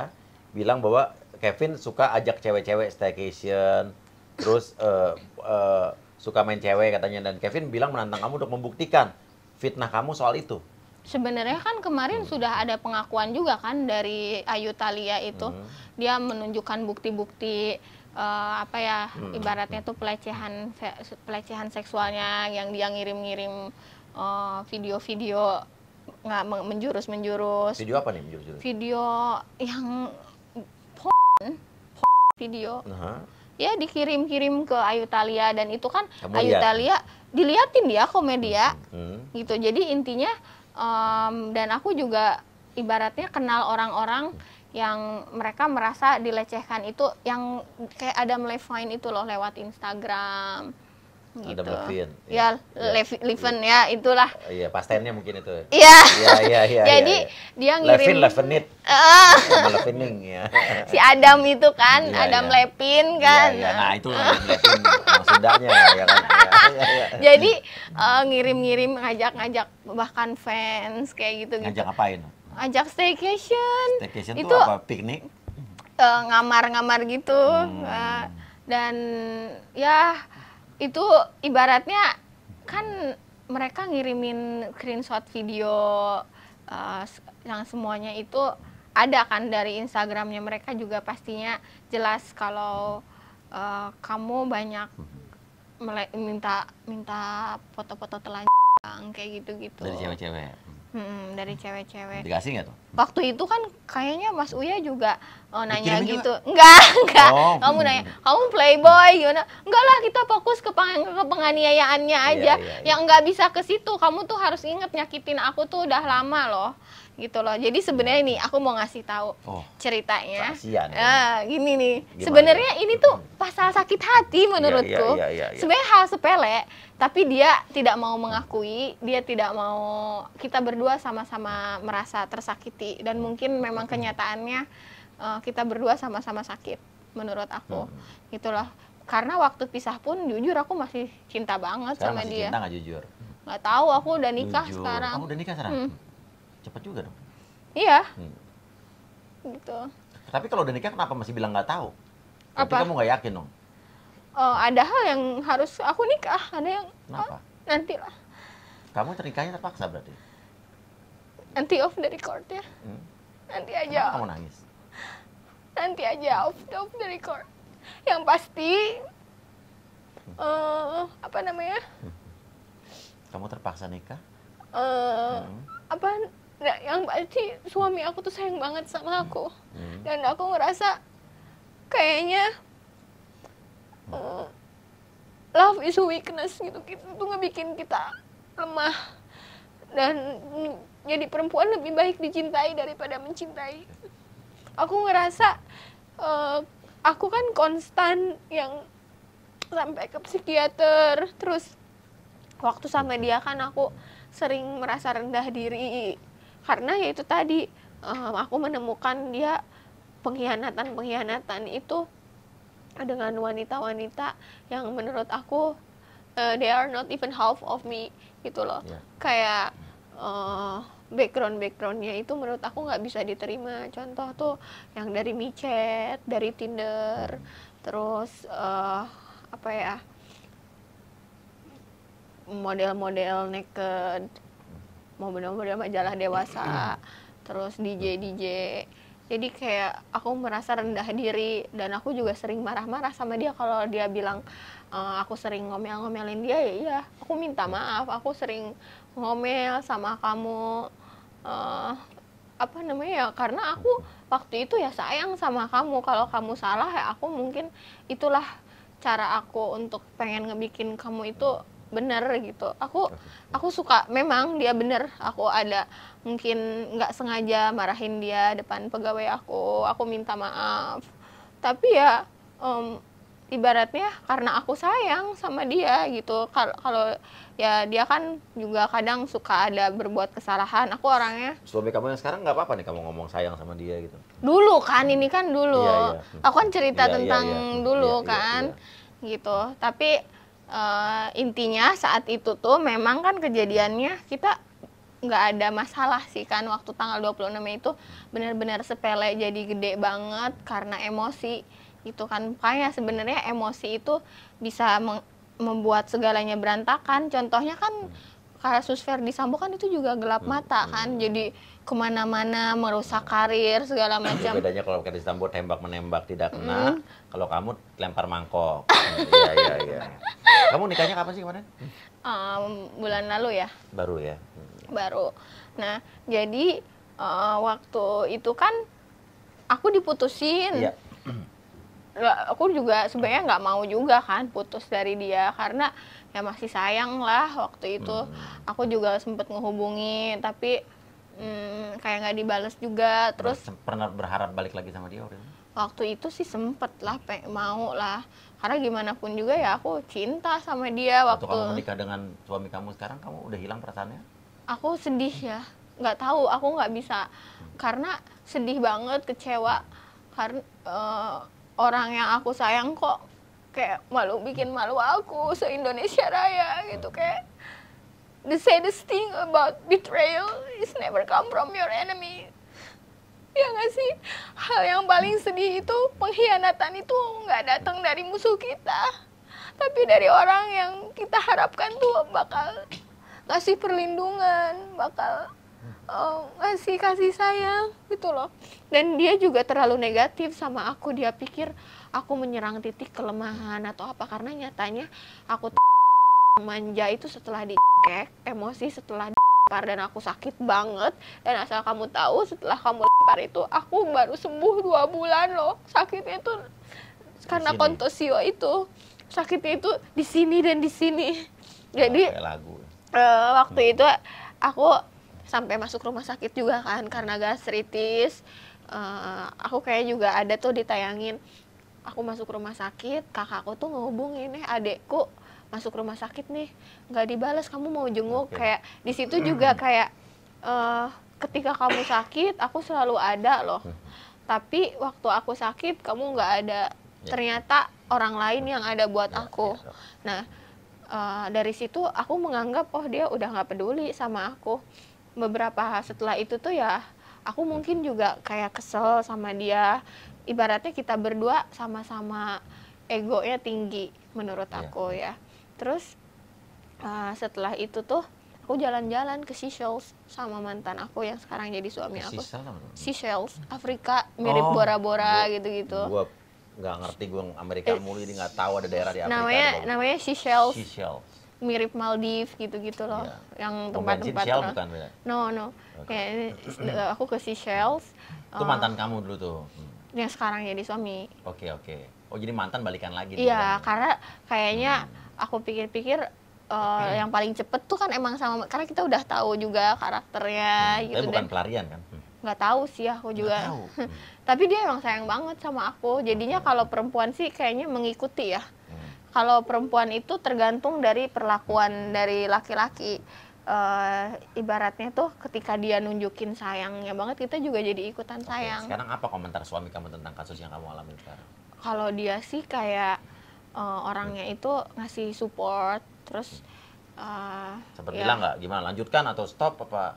bilang bahwa Kevin suka ajak cewek-cewek staycation, terus uh, uh, suka main cewek katanya dan Kevin bilang menantang kamu untuk membuktikan fitnah kamu soal itu sebenarnya kan kemarin hmm. sudah ada pengakuan juga kan dari Ayu Thalia itu. Hmm. Dia menunjukkan bukti-bukti uh, apa ya hmm. ibaratnya tuh pelecehan pelecehan seksualnya yang dia ngirim-ngirim video eh, video-video nggak menjurus menjurus video apa nih menjurus -jurus? video yang video uh -huh. ya dikirim-kirim ke Ayu Talia dan itu kan Kamu Ayu Talia diliatin dia komedia hmm. hmm. gitu jadi intinya um, dan aku juga ibaratnya kenal orang-orang yang mereka merasa dilecehkan itu yang kayak ada melevain itu loh lewat Instagram gitu. ada Levine. Ya, ya. Levin, ya. Levin ya itulah. Oh, iya, pastennya mungkin itu. Iya. Iya, iya, iya. iya Jadi ya, dia ngirim Levin Levinit. Heeh. Uh, Levining ya. Si Adam itu kan, ya, Adam ya. Levin iya, kan. Iya, ya. nah itu Levin maksudnya ya kan. Ya, Jadi uh, ngirim-ngirim ngajak-ngajak bahkan fans kayak gitu gitu. Ngajak apain? Ngajak staycation. Staycation itu apa? Piknik? Uh, ngamar-ngamar gitu. Hmm. Uh, dan ya itu ibaratnya kan mereka ngirimin screenshot video uh, yang semuanya itu ada kan dari Instagramnya mereka juga pastinya jelas kalau uh, kamu banyak minta minta foto-foto telanjang kayak gitu-gitu dari cewek-cewek Hmm, dari cewek-cewek. Dikasih nggak tuh? Waktu itu kan kayaknya Mas Uya juga oh, nanya gitu. Juga? Enggak, enggak. Oh. Kamu nanya, kamu playboy gimana? Enggak lah, kita fokus ke, ke penganiayaannya iya, aja. Iya, iya, iya. Yang nggak bisa ke situ, kamu tuh harus inget nyakitin aku tuh udah lama loh gitu loh. Jadi sebenarnya ini aku mau ngasih tahu oh, ceritanya. ya. Ah, gini nih. Sebenarnya ya? ini hmm. tuh pasal sakit hati menurutku. Ya, ya, ya, ya, ya. Sebenarnya hal sepele, tapi dia tidak mau mengakui, dia tidak mau kita berdua sama-sama merasa tersakiti dan mungkin memang hmm. kenyataannya uh, kita berdua sama-sama sakit menurut aku. Hmm. Gitu loh. Karena waktu pisah pun jujur aku masih cinta banget Sekarang sama masih dia. Cinta gak jujur? Gak tahu aku udah nikah jujur. sekarang. Kamu udah nikah sekarang? Hmm Cepat juga dong. Iya. Hmm. Gitu. Tapi kalau udah nikah kenapa masih bilang nggak tahu? Apa? Tapi kamu nggak yakin dong? Oh, ada hal yang harus aku nikah, ada yang kenapa? Oh, nantilah. Kamu ternikahnya terpaksa berarti? Nanti off the record ya. Hmm. Nanti aja. kamu nangis? Nanti aja off, off dari record. Yang pasti uh, apa namanya? Hmm. Kamu terpaksa nikah? Uh, hmm. Apa nah, yang pasti suami aku tuh sayang banget sama aku hmm. dan aku ngerasa kayaknya hmm. love is weakness gitu itu tuh ngebikin kita lemah dan jadi perempuan lebih baik dicintai daripada mencintai aku ngerasa uh, aku kan konstan yang sampai ke psikiater terus waktu sama dia kan aku sering merasa rendah diri karena ya itu tadi um, aku menemukan dia pengkhianatan-pengkhianatan itu dengan wanita-wanita yang menurut aku uh, they are not even half of me gitu loh yeah. kayak uh, eh, background backgroundnya itu menurut aku nggak bisa diterima contoh tuh yang dari micet dari tinder terus uh, apa ya model-model naked mau bener-bener majalah dewasa terus DJ DJ jadi kayak aku merasa rendah diri dan aku juga sering marah-marah sama dia kalau dia bilang e, aku sering ngomel-ngomelin dia ya iya aku minta maaf aku sering ngomel sama kamu uh, apa namanya ya karena aku waktu itu ya sayang sama kamu kalau kamu salah ya aku mungkin itulah cara aku untuk pengen ngebikin kamu itu bener gitu aku aku suka memang dia bener aku ada mungkin nggak sengaja marahin dia depan pegawai aku aku minta maaf tapi ya um, ibaratnya karena aku sayang sama dia gitu kalau ya dia kan juga kadang suka ada berbuat kesalahan aku orangnya suami kamu yang sekarang nggak apa-apa nih kamu ngomong sayang sama dia gitu dulu kan ini kan dulu iya, iya. aku kan cerita iya, iya tentang iya, iya. dulu iya, iya kan iya, iya. gitu tapi uh, intinya saat itu tuh memang kan kejadiannya kita nggak ada masalah sih kan waktu tanggal 26 itu benar-benar sepele jadi gede banget karena emosi itu kan makanya sebenarnya emosi itu bisa membuat segalanya berantakan contohnya kan kasus Ferdi Sambo kan itu juga gelap hmm, mata kan hmm. jadi kemana-mana merusak karir segala macam bedanya kalau kita disambut tembak menembak tidak kena mm. kalau kamu lempar mangkok iya iya iya kamu nikahnya kapan sih kemarin um, bulan lalu ya baru ya hmm. baru nah jadi uh, waktu itu kan aku diputusin iya. aku juga sebenarnya nggak mau juga kan putus dari dia karena ya masih sayang lah waktu itu hmm. aku juga sempet ngehubungi tapi hmm, kayak nggak dibales juga terus pernah berharap balik lagi sama dia Aurel waktu itu sih sempet lah mau lah karena gimana pun juga ya aku cinta sama dia waktu, waktu kamu menikah dengan suami kamu sekarang kamu udah hilang perasaannya aku sedih ya nggak tahu aku nggak bisa karena sedih banget kecewa karena uh, orang yang aku sayang kok kayak malu bikin malu aku se Indonesia Raya gitu kayak the saddest thing about betrayal is never come from your enemy. Ya nggak sih? Hal yang paling sedih itu pengkhianatan itu nggak datang dari musuh kita. Tapi dari orang yang kita harapkan tuh bakal ngasih perlindungan, bakal oh, ngasih kasih sayang gitu loh. Dan dia juga terlalu negatif sama aku. Dia pikir aku menyerang titik kelemahan atau apa karena nyatanya aku manja itu setelah dikek emosi setelah dipar dan aku sakit banget dan asal kamu tahu setelah kamu lempar itu aku baru sembuh dua bulan loh sakitnya itu karena kontosio itu sakitnya itu di sini dan di sini jadi oh, lagu. Uh, waktu hmm. itu aku sampai masuk rumah sakit juga kan karena gastritis uh, aku kayak juga ada tuh ditayangin aku masuk rumah sakit kakakku tuh ngehubungin nih eh, adekku masuk rumah sakit nih nggak dibalas kamu mau jenguk okay. kayak di situ juga kayak uh, ketika kamu sakit aku selalu ada loh tapi waktu aku sakit kamu nggak ada yeah. ternyata orang lain yang ada buat yeah, aku yeah. Ya. nah uh, dari situ aku menganggap oh dia udah nggak peduli sama aku beberapa setelah itu tuh ya aku mungkin juga kayak kesel sama dia ibaratnya kita berdua sama-sama egonya tinggi menurut ya. aku ya terus uh, setelah itu tuh aku jalan-jalan ke Seychelles sama mantan aku yang sekarang jadi suami aku Seychelles Afrika mirip oh, Bora-Bora gitu-gitu gua nggak ngerti gua Amerika eh, mulu jadi nggak tahu ada daerah di Afrika namanya ada namanya Seychelles, Seychelles mirip Maldives gitu-gitu loh yeah. yang tempat-tempat Shell bukan no no okay. ya, eh, eh, aku ke Seychelles itu uh, mantan kamu dulu tuh hmm. yang sekarang jadi suami oke okay, oke okay. oh jadi mantan balikan lagi iya karena kayaknya hmm aku pikir-pikir uh, hmm. yang paling cepet tuh kan emang sama karena kita udah tahu juga karakternya hmm. gitu. Tapi bukan dan, pelarian kan? Hmm. Nggak tahu sih aku juga. Hmm. Tapi dia emang sayang banget sama aku. Jadinya hmm. kalau perempuan sih kayaknya mengikuti ya. Hmm. Kalau perempuan itu tergantung dari perlakuan dari laki-laki. Uh, ibaratnya tuh ketika dia nunjukin sayangnya banget kita juga jadi ikutan sayang. Oke, sekarang apa komentar suami kamu tentang kasus yang kamu alami sekarang? Kalau dia sih kayak uh, orangnya itu ngasih support terus uh, sempat ya, bilang nggak gimana lanjutkan atau stop apa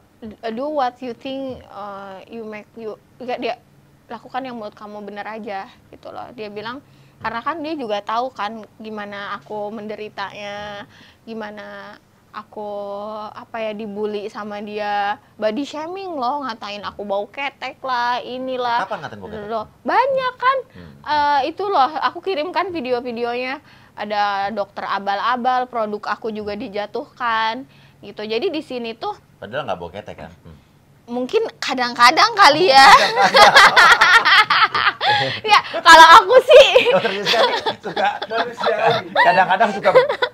do what you think uh, you make you ya, dia lakukan yang menurut kamu benar aja gitu loh dia bilang karena kan dia juga tahu kan gimana aku menderitanya gimana aku apa ya dibully sama dia body shaming loh ngatain aku bau ketek lah inilah apa ngatain bau ketek banyak kan hmm. uh, itu loh aku kirimkan video-videonya ada dokter abal-abal produk aku juga dijatuhkan gitu jadi di sini tuh padahal nggak bau ketek kan hmm. mungkin kadang-kadang kali ya ya kalau aku sih suka kadang-kadang suka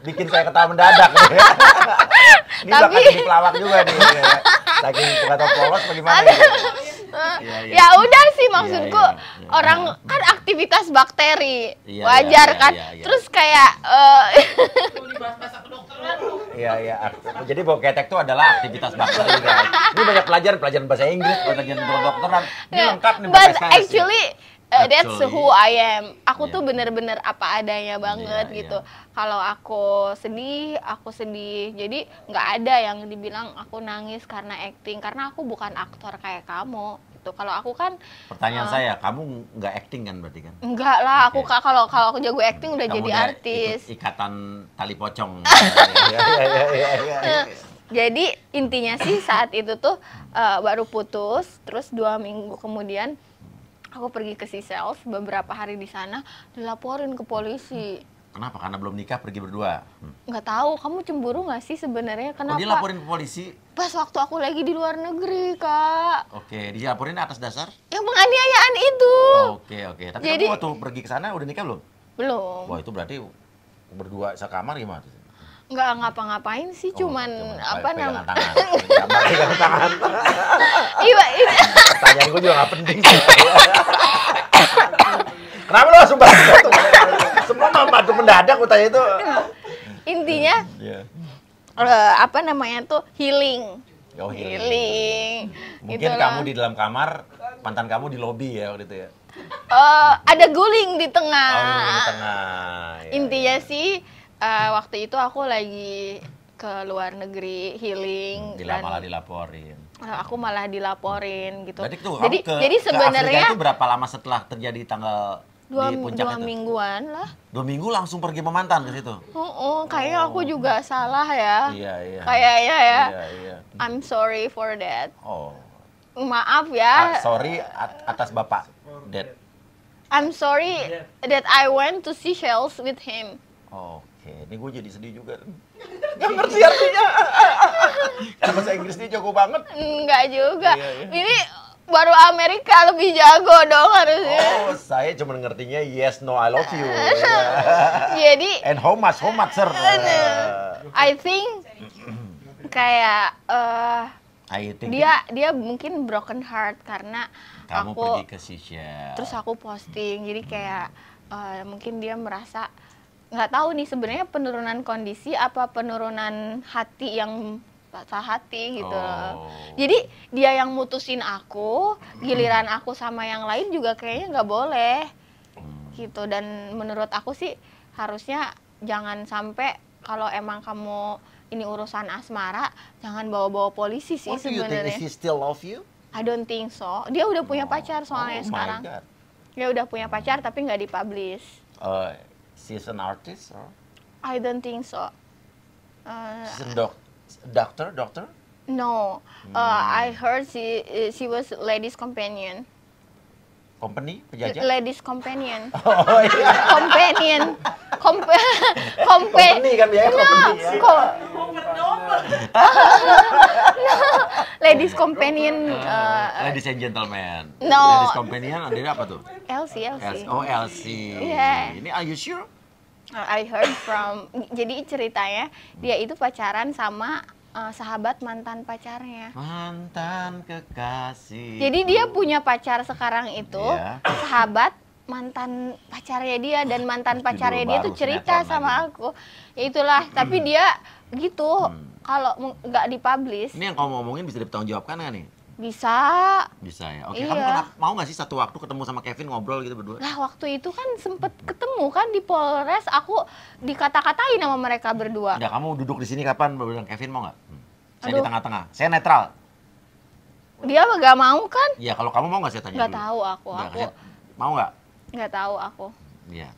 bikin saya ketawa mendadak nih. ini Tapi... bakal jadi pelawak juga nih ya. saking tahu polos bagaimana ya? ya, ya. ya udah sih maksudku ya, ya, ya. orang kan aktivitas bakteri ya, wajar ya, ya, kan ya, ya, terus kayak uh, Iya iya. Jadi ketek itu adalah aktivitas bakteri. Kan? Ini banyak pelajaran pelajaran bahasa Inggris, pelajaran kedokteran. Ini iya. lengkap nih bahasa Inggris. But actually Uh, that's who I am. Aku yeah. tuh bener-bener apa adanya banget yeah, gitu. Kalau aku sedih, aku sedih. Jadi nggak ada yang dibilang aku nangis karena acting, karena aku bukan aktor kayak kamu. Gitu. Kalau aku kan. Pertanyaan uh, saya, kamu nggak acting kan berarti kan? Enggak lah, okay. aku kalau kalau aku jago acting udah kamu jadi udah artis. Ikut ikatan tali pocong. ya, ya, ya, ya, Jadi intinya sih saat itu tuh uh, baru putus, terus dua minggu kemudian aku pergi ke si self beberapa hari di sana dilaporin ke polisi. Kenapa? Karena belum nikah pergi berdua. Hmm. Nggak hmm. tahu, kamu cemburu nggak sih sebenarnya? Oh, Kenapa? Oh, dia laporin ke polisi? Pas waktu aku lagi di luar negeri, Kak. Oke, dia laporin atas dasar? Yang penganiayaan itu. Oke, oke. Tapi Jadi, kamu waktu pergi ke sana udah nikah belum? Belum. Wah, itu berarti berdua sekamar gimana? nggak ngapa-ngapain sih, oh, cuman, cuman apa namanya? Pegang tangan. Iya, iya. Pertanyaan gue juga nggak penting. Kenapa lo langsung bahas itu? Semua mama tuh mendadak gue tanya itu. Intinya, yeah. Iya. uh, apa namanya tuh healing. Oh, healing. healing. Mungkin Itulah. kamu di dalam kamar, mantan kamu di lobi ya waktu itu ya? Uh, ada guling di tengah. Oh, di tengah. Ya, Intinya ya. sih uh, waktu itu aku lagi ke luar negeri healing Dila, dan malah dilaporin eh, aku malah dilaporin gitu tuh, jadi ke, jadi sebenarnya itu berapa lama setelah terjadi tanggal dua, di puncak dua itu? mingguan lah dua minggu langsung pergi memantan ke situ uh, uh, kayaknya oh. aku juga salah ya iya, iya. kayaknya ya iya, iya. I'm sorry for that oh maaf ya uh, sorry atas bapak dead I'm sorry that I went to Seychelles with him. Oh, ini gue jadi sedih juga. Gak ngerti artinya. Karena bahasa Inggrisnya jago banget. Enggak juga. Iya, iya. Ini baru Amerika lebih jago dong harusnya. Oh, saya cuma ngertinya yes, no, I love you. Jadi. And how much, how much, sir? I think kayak uh, I think dia dia mungkin broken heart karena kamu aku, pergi ke Sisha. Terus aku posting, jadi kayak uh, mungkin dia merasa nggak tahu nih sebenarnya penurunan kondisi apa penurunan hati yang patah hati gitu. Oh. Jadi dia yang mutusin aku, giliran hmm. aku sama yang lain juga kayaknya nggak boleh hmm. gitu. Dan menurut aku sih harusnya jangan sampai kalau emang kamu ini urusan asmara, jangan bawa-bawa polisi sih sebenarnya. Is he still love you? I don't think so. Dia udah punya oh. pacar soalnya oh sekarang. God. Dia udah punya pacar tapi nggak dipublish. Oh she's an artist or? I don't think so. Uh, she's a doc doctor, doctor? No, hmm. uh, I hmm. heard she uh, she was ladies companion. Company penjajah? Ladies companion. Oh iya. companion. Comp companion. Company kan biaya no. company ya. Co no. Ladies companion. Uh, ladies and gentlemen. No. Ladies companion ada apa tuh? LC. LC. Oh LC. Yeah. Ini are you sure? Uh, I heard from jadi ceritanya dia itu pacaran sama uh, sahabat mantan pacarnya. Mantan kekasih. Jadi dia punya pacar sekarang itu yeah. sahabat mantan pacarnya dia dan mantan pacarnya dia tuh cerita sama lagi. aku. Ya itulah, tapi hmm. dia gitu hmm. kalau nggak dipublish. Ini yang kamu ngomongin bisa dipertanggungjawabkan kan nih? Bisa. Bisa ya. Oke, okay. iya. kamu pernah mau gak sih satu waktu ketemu sama Kevin ngobrol gitu berdua? Lah, waktu itu kan sempet ketemu kan di Polres, aku dikata-katain sama mereka berdua. Udah, kamu duduk di sini kapan? Bilang Kevin mau nggak? Hmm. Saya Aduh. di tengah-tengah. Saya netral. Dia gak mau kan? Iya, kalau kamu mau nggak saya tanya gak dulu. tahu aku. Gak, aku saya, mau nggak? Nggak tahu aku. Iya.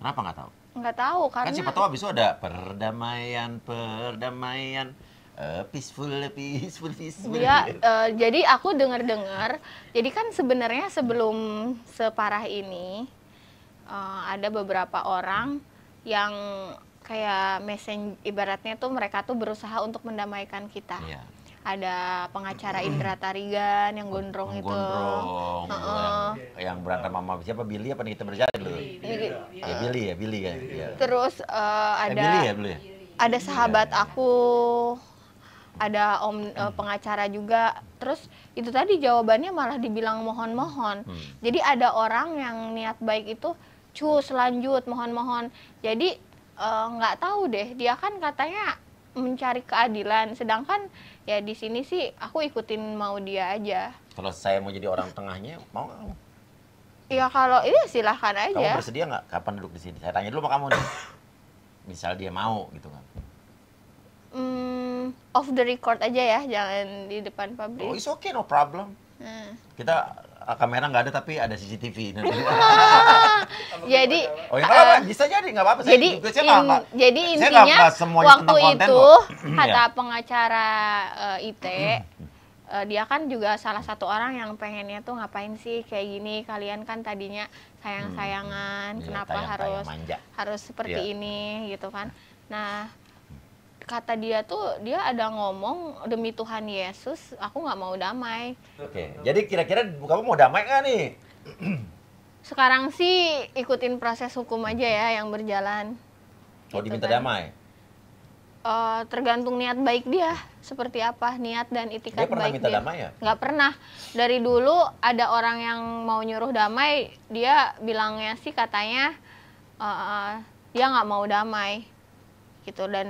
Kenapa nggak tahu? Nggak tahu kan karena Kan siapa tahu abis itu ada perdamaian, perdamaian Eh, peaceful, peaceful, peaceful. Ya, uh, jadi aku dengar-dengar, jadi kan sebenarnya sebelum separah ini uh, ada beberapa orang yang kayak mesin ibaratnya tuh mereka tuh berusaha untuk mendamaikan kita. ya. ada pengacara Indra Tarigan yang gondrong, itu gondrong uh yang berantem sama siapa Billy apa nih kita berjalan dulu iya, iya, ya Billy ya Billy kan ya. terus uh, ada eh, Billy ya, Billy. Ya? ada sahabat iya. aku ada om hmm. pengacara juga terus itu tadi jawabannya malah dibilang mohon-mohon hmm. jadi ada orang yang niat baik itu cus lanjut mohon-mohon jadi eh, nggak uh, tahu deh dia kan katanya mencari keadilan sedangkan ya di sini sih aku ikutin mau dia aja kalau saya mau jadi orang tengahnya mau nggak kamu ya kalau iya silahkan aja kamu bersedia nggak kapan duduk di sini saya tanya dulu sama kamu nih misal dia mau gitu kan mm, off the record aja ya, jangan di depan publik. Oh, it's okay, no problem. Hmm. Kita ah, kamera nggak ada tapi ada CCTV. jadi oh ya uh, bisa jadi nggak apa-apa. Jadi saya in, saya jadi intinya saya waktu itu loh. kata iya. pengacara uh, IT uh, dia kan juga salah satu orang yang pengennya tuh ngapain sih kayak gini kalian kan tadinya sayang-sayangan hmm, iya, kenapa ya, tayang, harus harus seperti ya. ini gitu kan. Nah kata dia tuh dia ada ngomong demi Tuhan Yesus aku nggak mau damai. Oke, jadi kira-kira kamu mau damai nggak nih? Sekarang sih ikutin proses hukum aja ya yang berjalan. oh, gitu diminta kan. damai? Uh, tergantung niat baik dia seperti apa niat dan itikat dia pernah baik minta dia. damai ya? Nggak pernah. Dari dulu ada orang yang mau nyuruh damai, dia bilangnya sih katanya uh, dia nggak mau damai gitu dan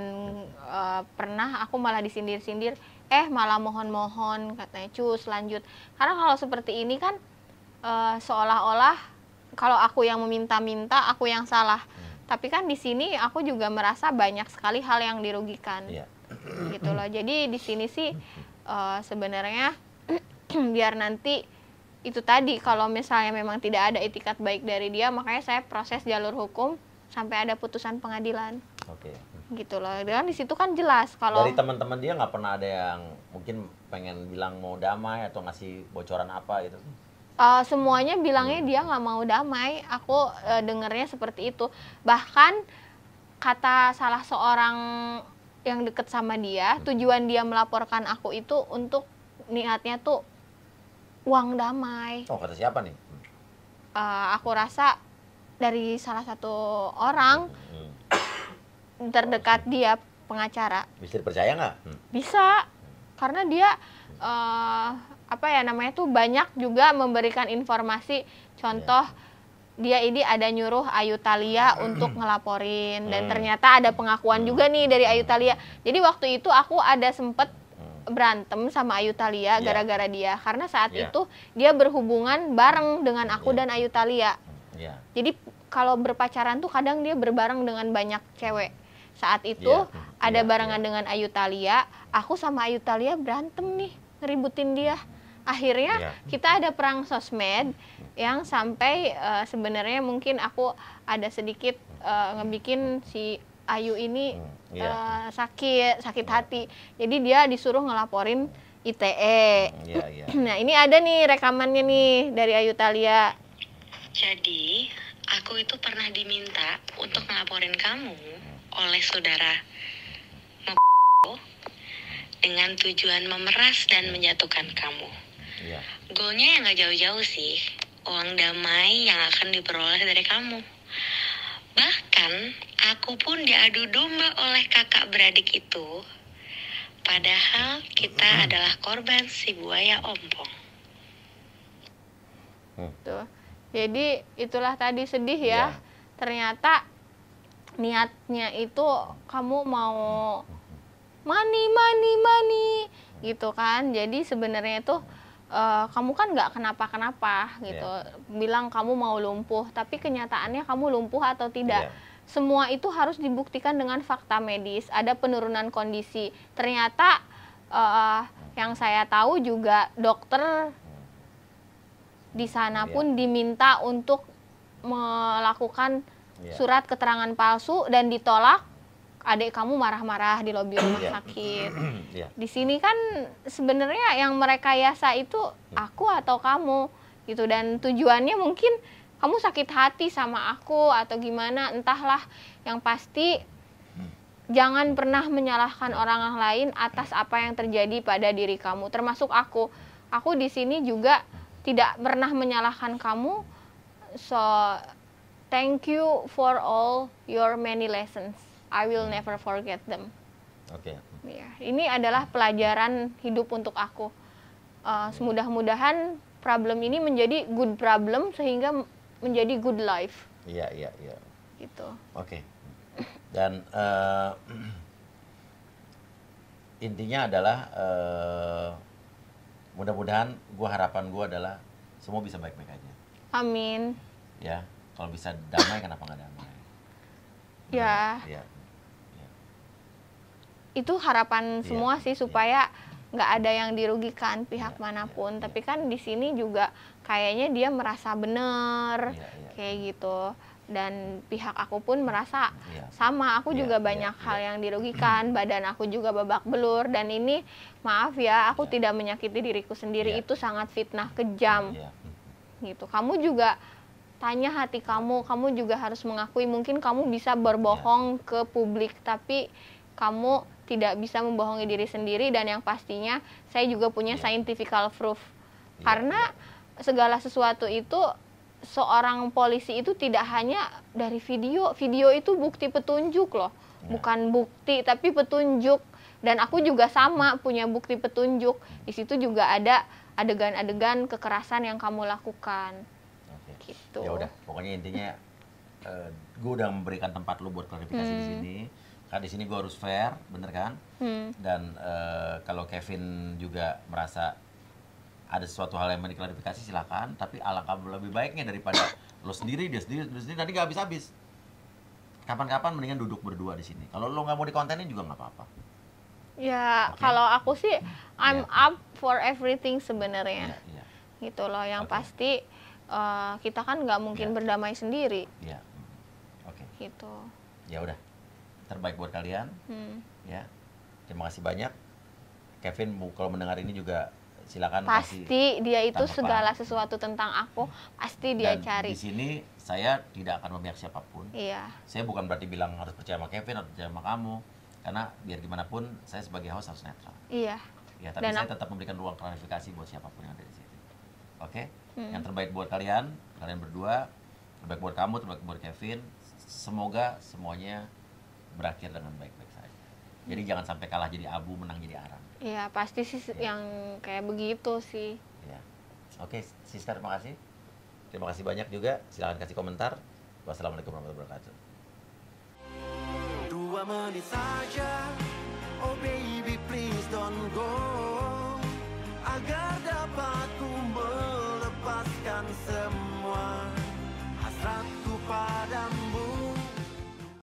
uh, pernah aku malah disindir-sindir eh malah mohon-mohon katanya cus lanjut karena kalau seperti ini kan uh, seolah-olah kalau aku yang meminta-minta aku yang salah hmm. tapi kan di sini aku juga merasa banyak sekali hal yang dirugikan yeah. Iya. gitu loh jadi di sini sih uh, sebenarnya biar nanti itu tadi kalau misalnya memang tidak ada etikat baik dari dia makanya saya proses jalur hukum sampai ada putusan pengadilan. Oke. Okay gitu loh dan di situ kan jelas kalau dari teman-teman dia nggak pernah ada yang mungkin pengen bilang mau damai atau ngasih bocoran apa gitu uh, semuanya bilangnya hmm. dia nggak mau damai aku uh, dengernya seperti itu bahkan kata salah seorang yang deket sama dia hmm. tujuan dia melaporkan aku itu untuk niatnya tuh uang damai oh kata siapa nih uh, aku rasa dari salah satu orang hmm, hmm terdekat dia pengacara. Bisa dipercaya nggak? Hmm. Bisa, karena dia uh, apa ya namanya tuh banyak juga memberikan informasi. Contoh ya. dia ini ada nyuruh Ayu Talia untuk ngelaporin dan hmm. ternyata ada pengakuan hmm. juga nih dari Ayu Talia. Jadi waktu itu aku ada sempet hmm. berantem sama Ayu Talia iya. gara-gara dia karena saat yeah. itu dia berhubungan bareng dengan aku yeah. dan Ayu Talia. Yeah. Jadi kalau berpacaran tuh kadang dia berbareng dengan banyak cewek saat itu yeah. Hmm, ada yeah, barengan yeah. dengan Ayu Talia aku sama Ayu Talia berantem nih ngeributin dia akhirnya yeah. kita ada perang sosmed yang sampai uh, sebenarnya mungkin aku ada sedikit uh, ngebikin si Ayu ini hmm, yeah. Iya. uh, sakit sakit iya. hati jadi dia disuruh ngelaporin ITE. Yeah, yeah. Nah, ini ada nih rekamannya nih dari Ayu Talia. Jadi, aku itu pernah diminta untuk ngelaporin kamu hmm oleh saudara dengan tujuan memeras dan menjatuhkan kamu. Yeah. Goalnya yang gak jauh-jauh sih, uang damai yang akan diperoleh dari kamu. Bahkan aku pun diadu domba oleh kakak beradik itu, padahal kita hmm. adalah korban si buaya ompong. Hmm. Tuh. Jadi itulah tadi sedih ya. Yeah. Ternyata niatnya itu kamu mau money money money gitu kan jadi sebenarnya itu uh, kamu kan nggak kenapa-kenapa gitu yeah. bilang kamu mau lumpuh tapi kenyataannya kamu lumpuh atau tidak yeah. semua itu harus dibuktikan dengan fakta medis ada penurunan kondisi ternyata uh, yang saya tahu juga dokter di sana iya. pun yeah. diminta untuk melakukan yeah. surat keterangan palsu dan ditolak adik kamu marah-marah di lobi rumah iya. sakit. yeah. Iya. Di sini kan sebenarnya yang mereka yasa itu iya. aku atau kamu gitu dan tujuannya mungkin kamu sakit hati sama aku atau gimana entahlah yang pasti hmm. jangan pernah menyalahkan orang lain atas apa yang terjadi pada diri kamu termasuk aku aku di sini juga tidak pernah menyalahkan kamu so Thank you for all your many lessons. I will hmm. never forget them. Oke. Okay. Ya, ini adalah pelajaran hidup untuk aku. Uh, Semudah-mudahan problem ini menjadi good problem sehingga menjadi good life. Iya, iya, iya. Gitu. Oke. Okay. Dan uh, intinya adalah uh, mudah-mudahan gua harapan gua adalah semua bisa baik-baik aja. Amin. Ya. Kalau bisa damai kenapa nggak damai? Ya. ya. ya. Itu harapan ya. semua sih iya. supaya nggak ada yang dirugikan pihak ya, manapun. Ya, Tapi iya. kan di sini juga kayaknya dia merasa benar ya, iya, kayak gitu. Dan pihak aku pun merasa ya. sama. Aku ya, juga banyak ya, hal yang dirugikan. Badan aku juga babak belur. Dan ini maaf ya, aku tidak menyakiti diriku sendiri. Itu sangat fitnah kejam. Gitu. Kamu juga tanya hati kamu kamu juga harus mengakui mungkin kamu bisa iya. berbohong yeah. ke publik tapi kamu tidak bisa membohongi diri sendiri dan yang pastinya saya juga punya yeah. scientific proof yeah. karena iya. segala sesuatu itu seorang polisi itu tidak hanya dari video video itu bukti petunjuk loh yeah. bukan bukti tapi petunjuk dan aku juga sama punya bukti petunjuk hmm. di situ juga ada adegan-adegan kekerasan yang kamu lakukan gitu ya udah pokoknya intinya uh, eh, gue udah memberikan tempat lu buat klarifikasi hmm. di sini kan di sini gue harus fair bener kan hmm. dan uh, kalau Kevin juga merasa ada sesuatu hal yang mau diklarifikasi silakan tapi alangkah lebih baiknya daripada lo sendiri dia sendiri dia sendiri tadi gak habis habis kapan-kapan mendingan duduk berdua di sini kalau lo nggak mau dikontenin juga nggak apa-apa ya okay. kalau aku sih I'm yeah. up for everything sebenarnya yeah, yeah. gitu loh yang okay. pasti Eh, kita kan nggak mungkin ya. berdamai sendiri. Ya. Oke. Okay. Gitu. Ya udah. Terbaik buat kalian. Hmm. Ya. Terima kasih banyak. Kevin kalau mendengar ini juga silakan pasti dia itu segala sesuatu tentang aku pasti dia Dan cari. Di sini saya tidak akan memihak siapapun. Iya. Saya bukan berarti bilang harus percaya sama Kevin atau percaya sama kamu karena biar gimana pun saya sebagai host harus netral. Iya. Ya, tapi Dan saya tetap memberikan ruang klarifikasi buat siapapun yang ada di sini. Oke? Okay? hmm. yang terbaik buat kalian kalian berdua terbaik buat kamu terbaik buat Kevin semoga semuanya berakhir dengan baik-baik saja jadi hmm. jangan sampai kalah jadi abu menang jadi arang iya pasti sih ya. yang kayak begitu sih ya oke okay, sister terima kasih terima kasih banyak juga silahkan kasih komentar wassalamualaikum warahmatullahi wabarakatuh dua menit saja oh baby please don't go agar dapat lepaskan semua hasratku padamu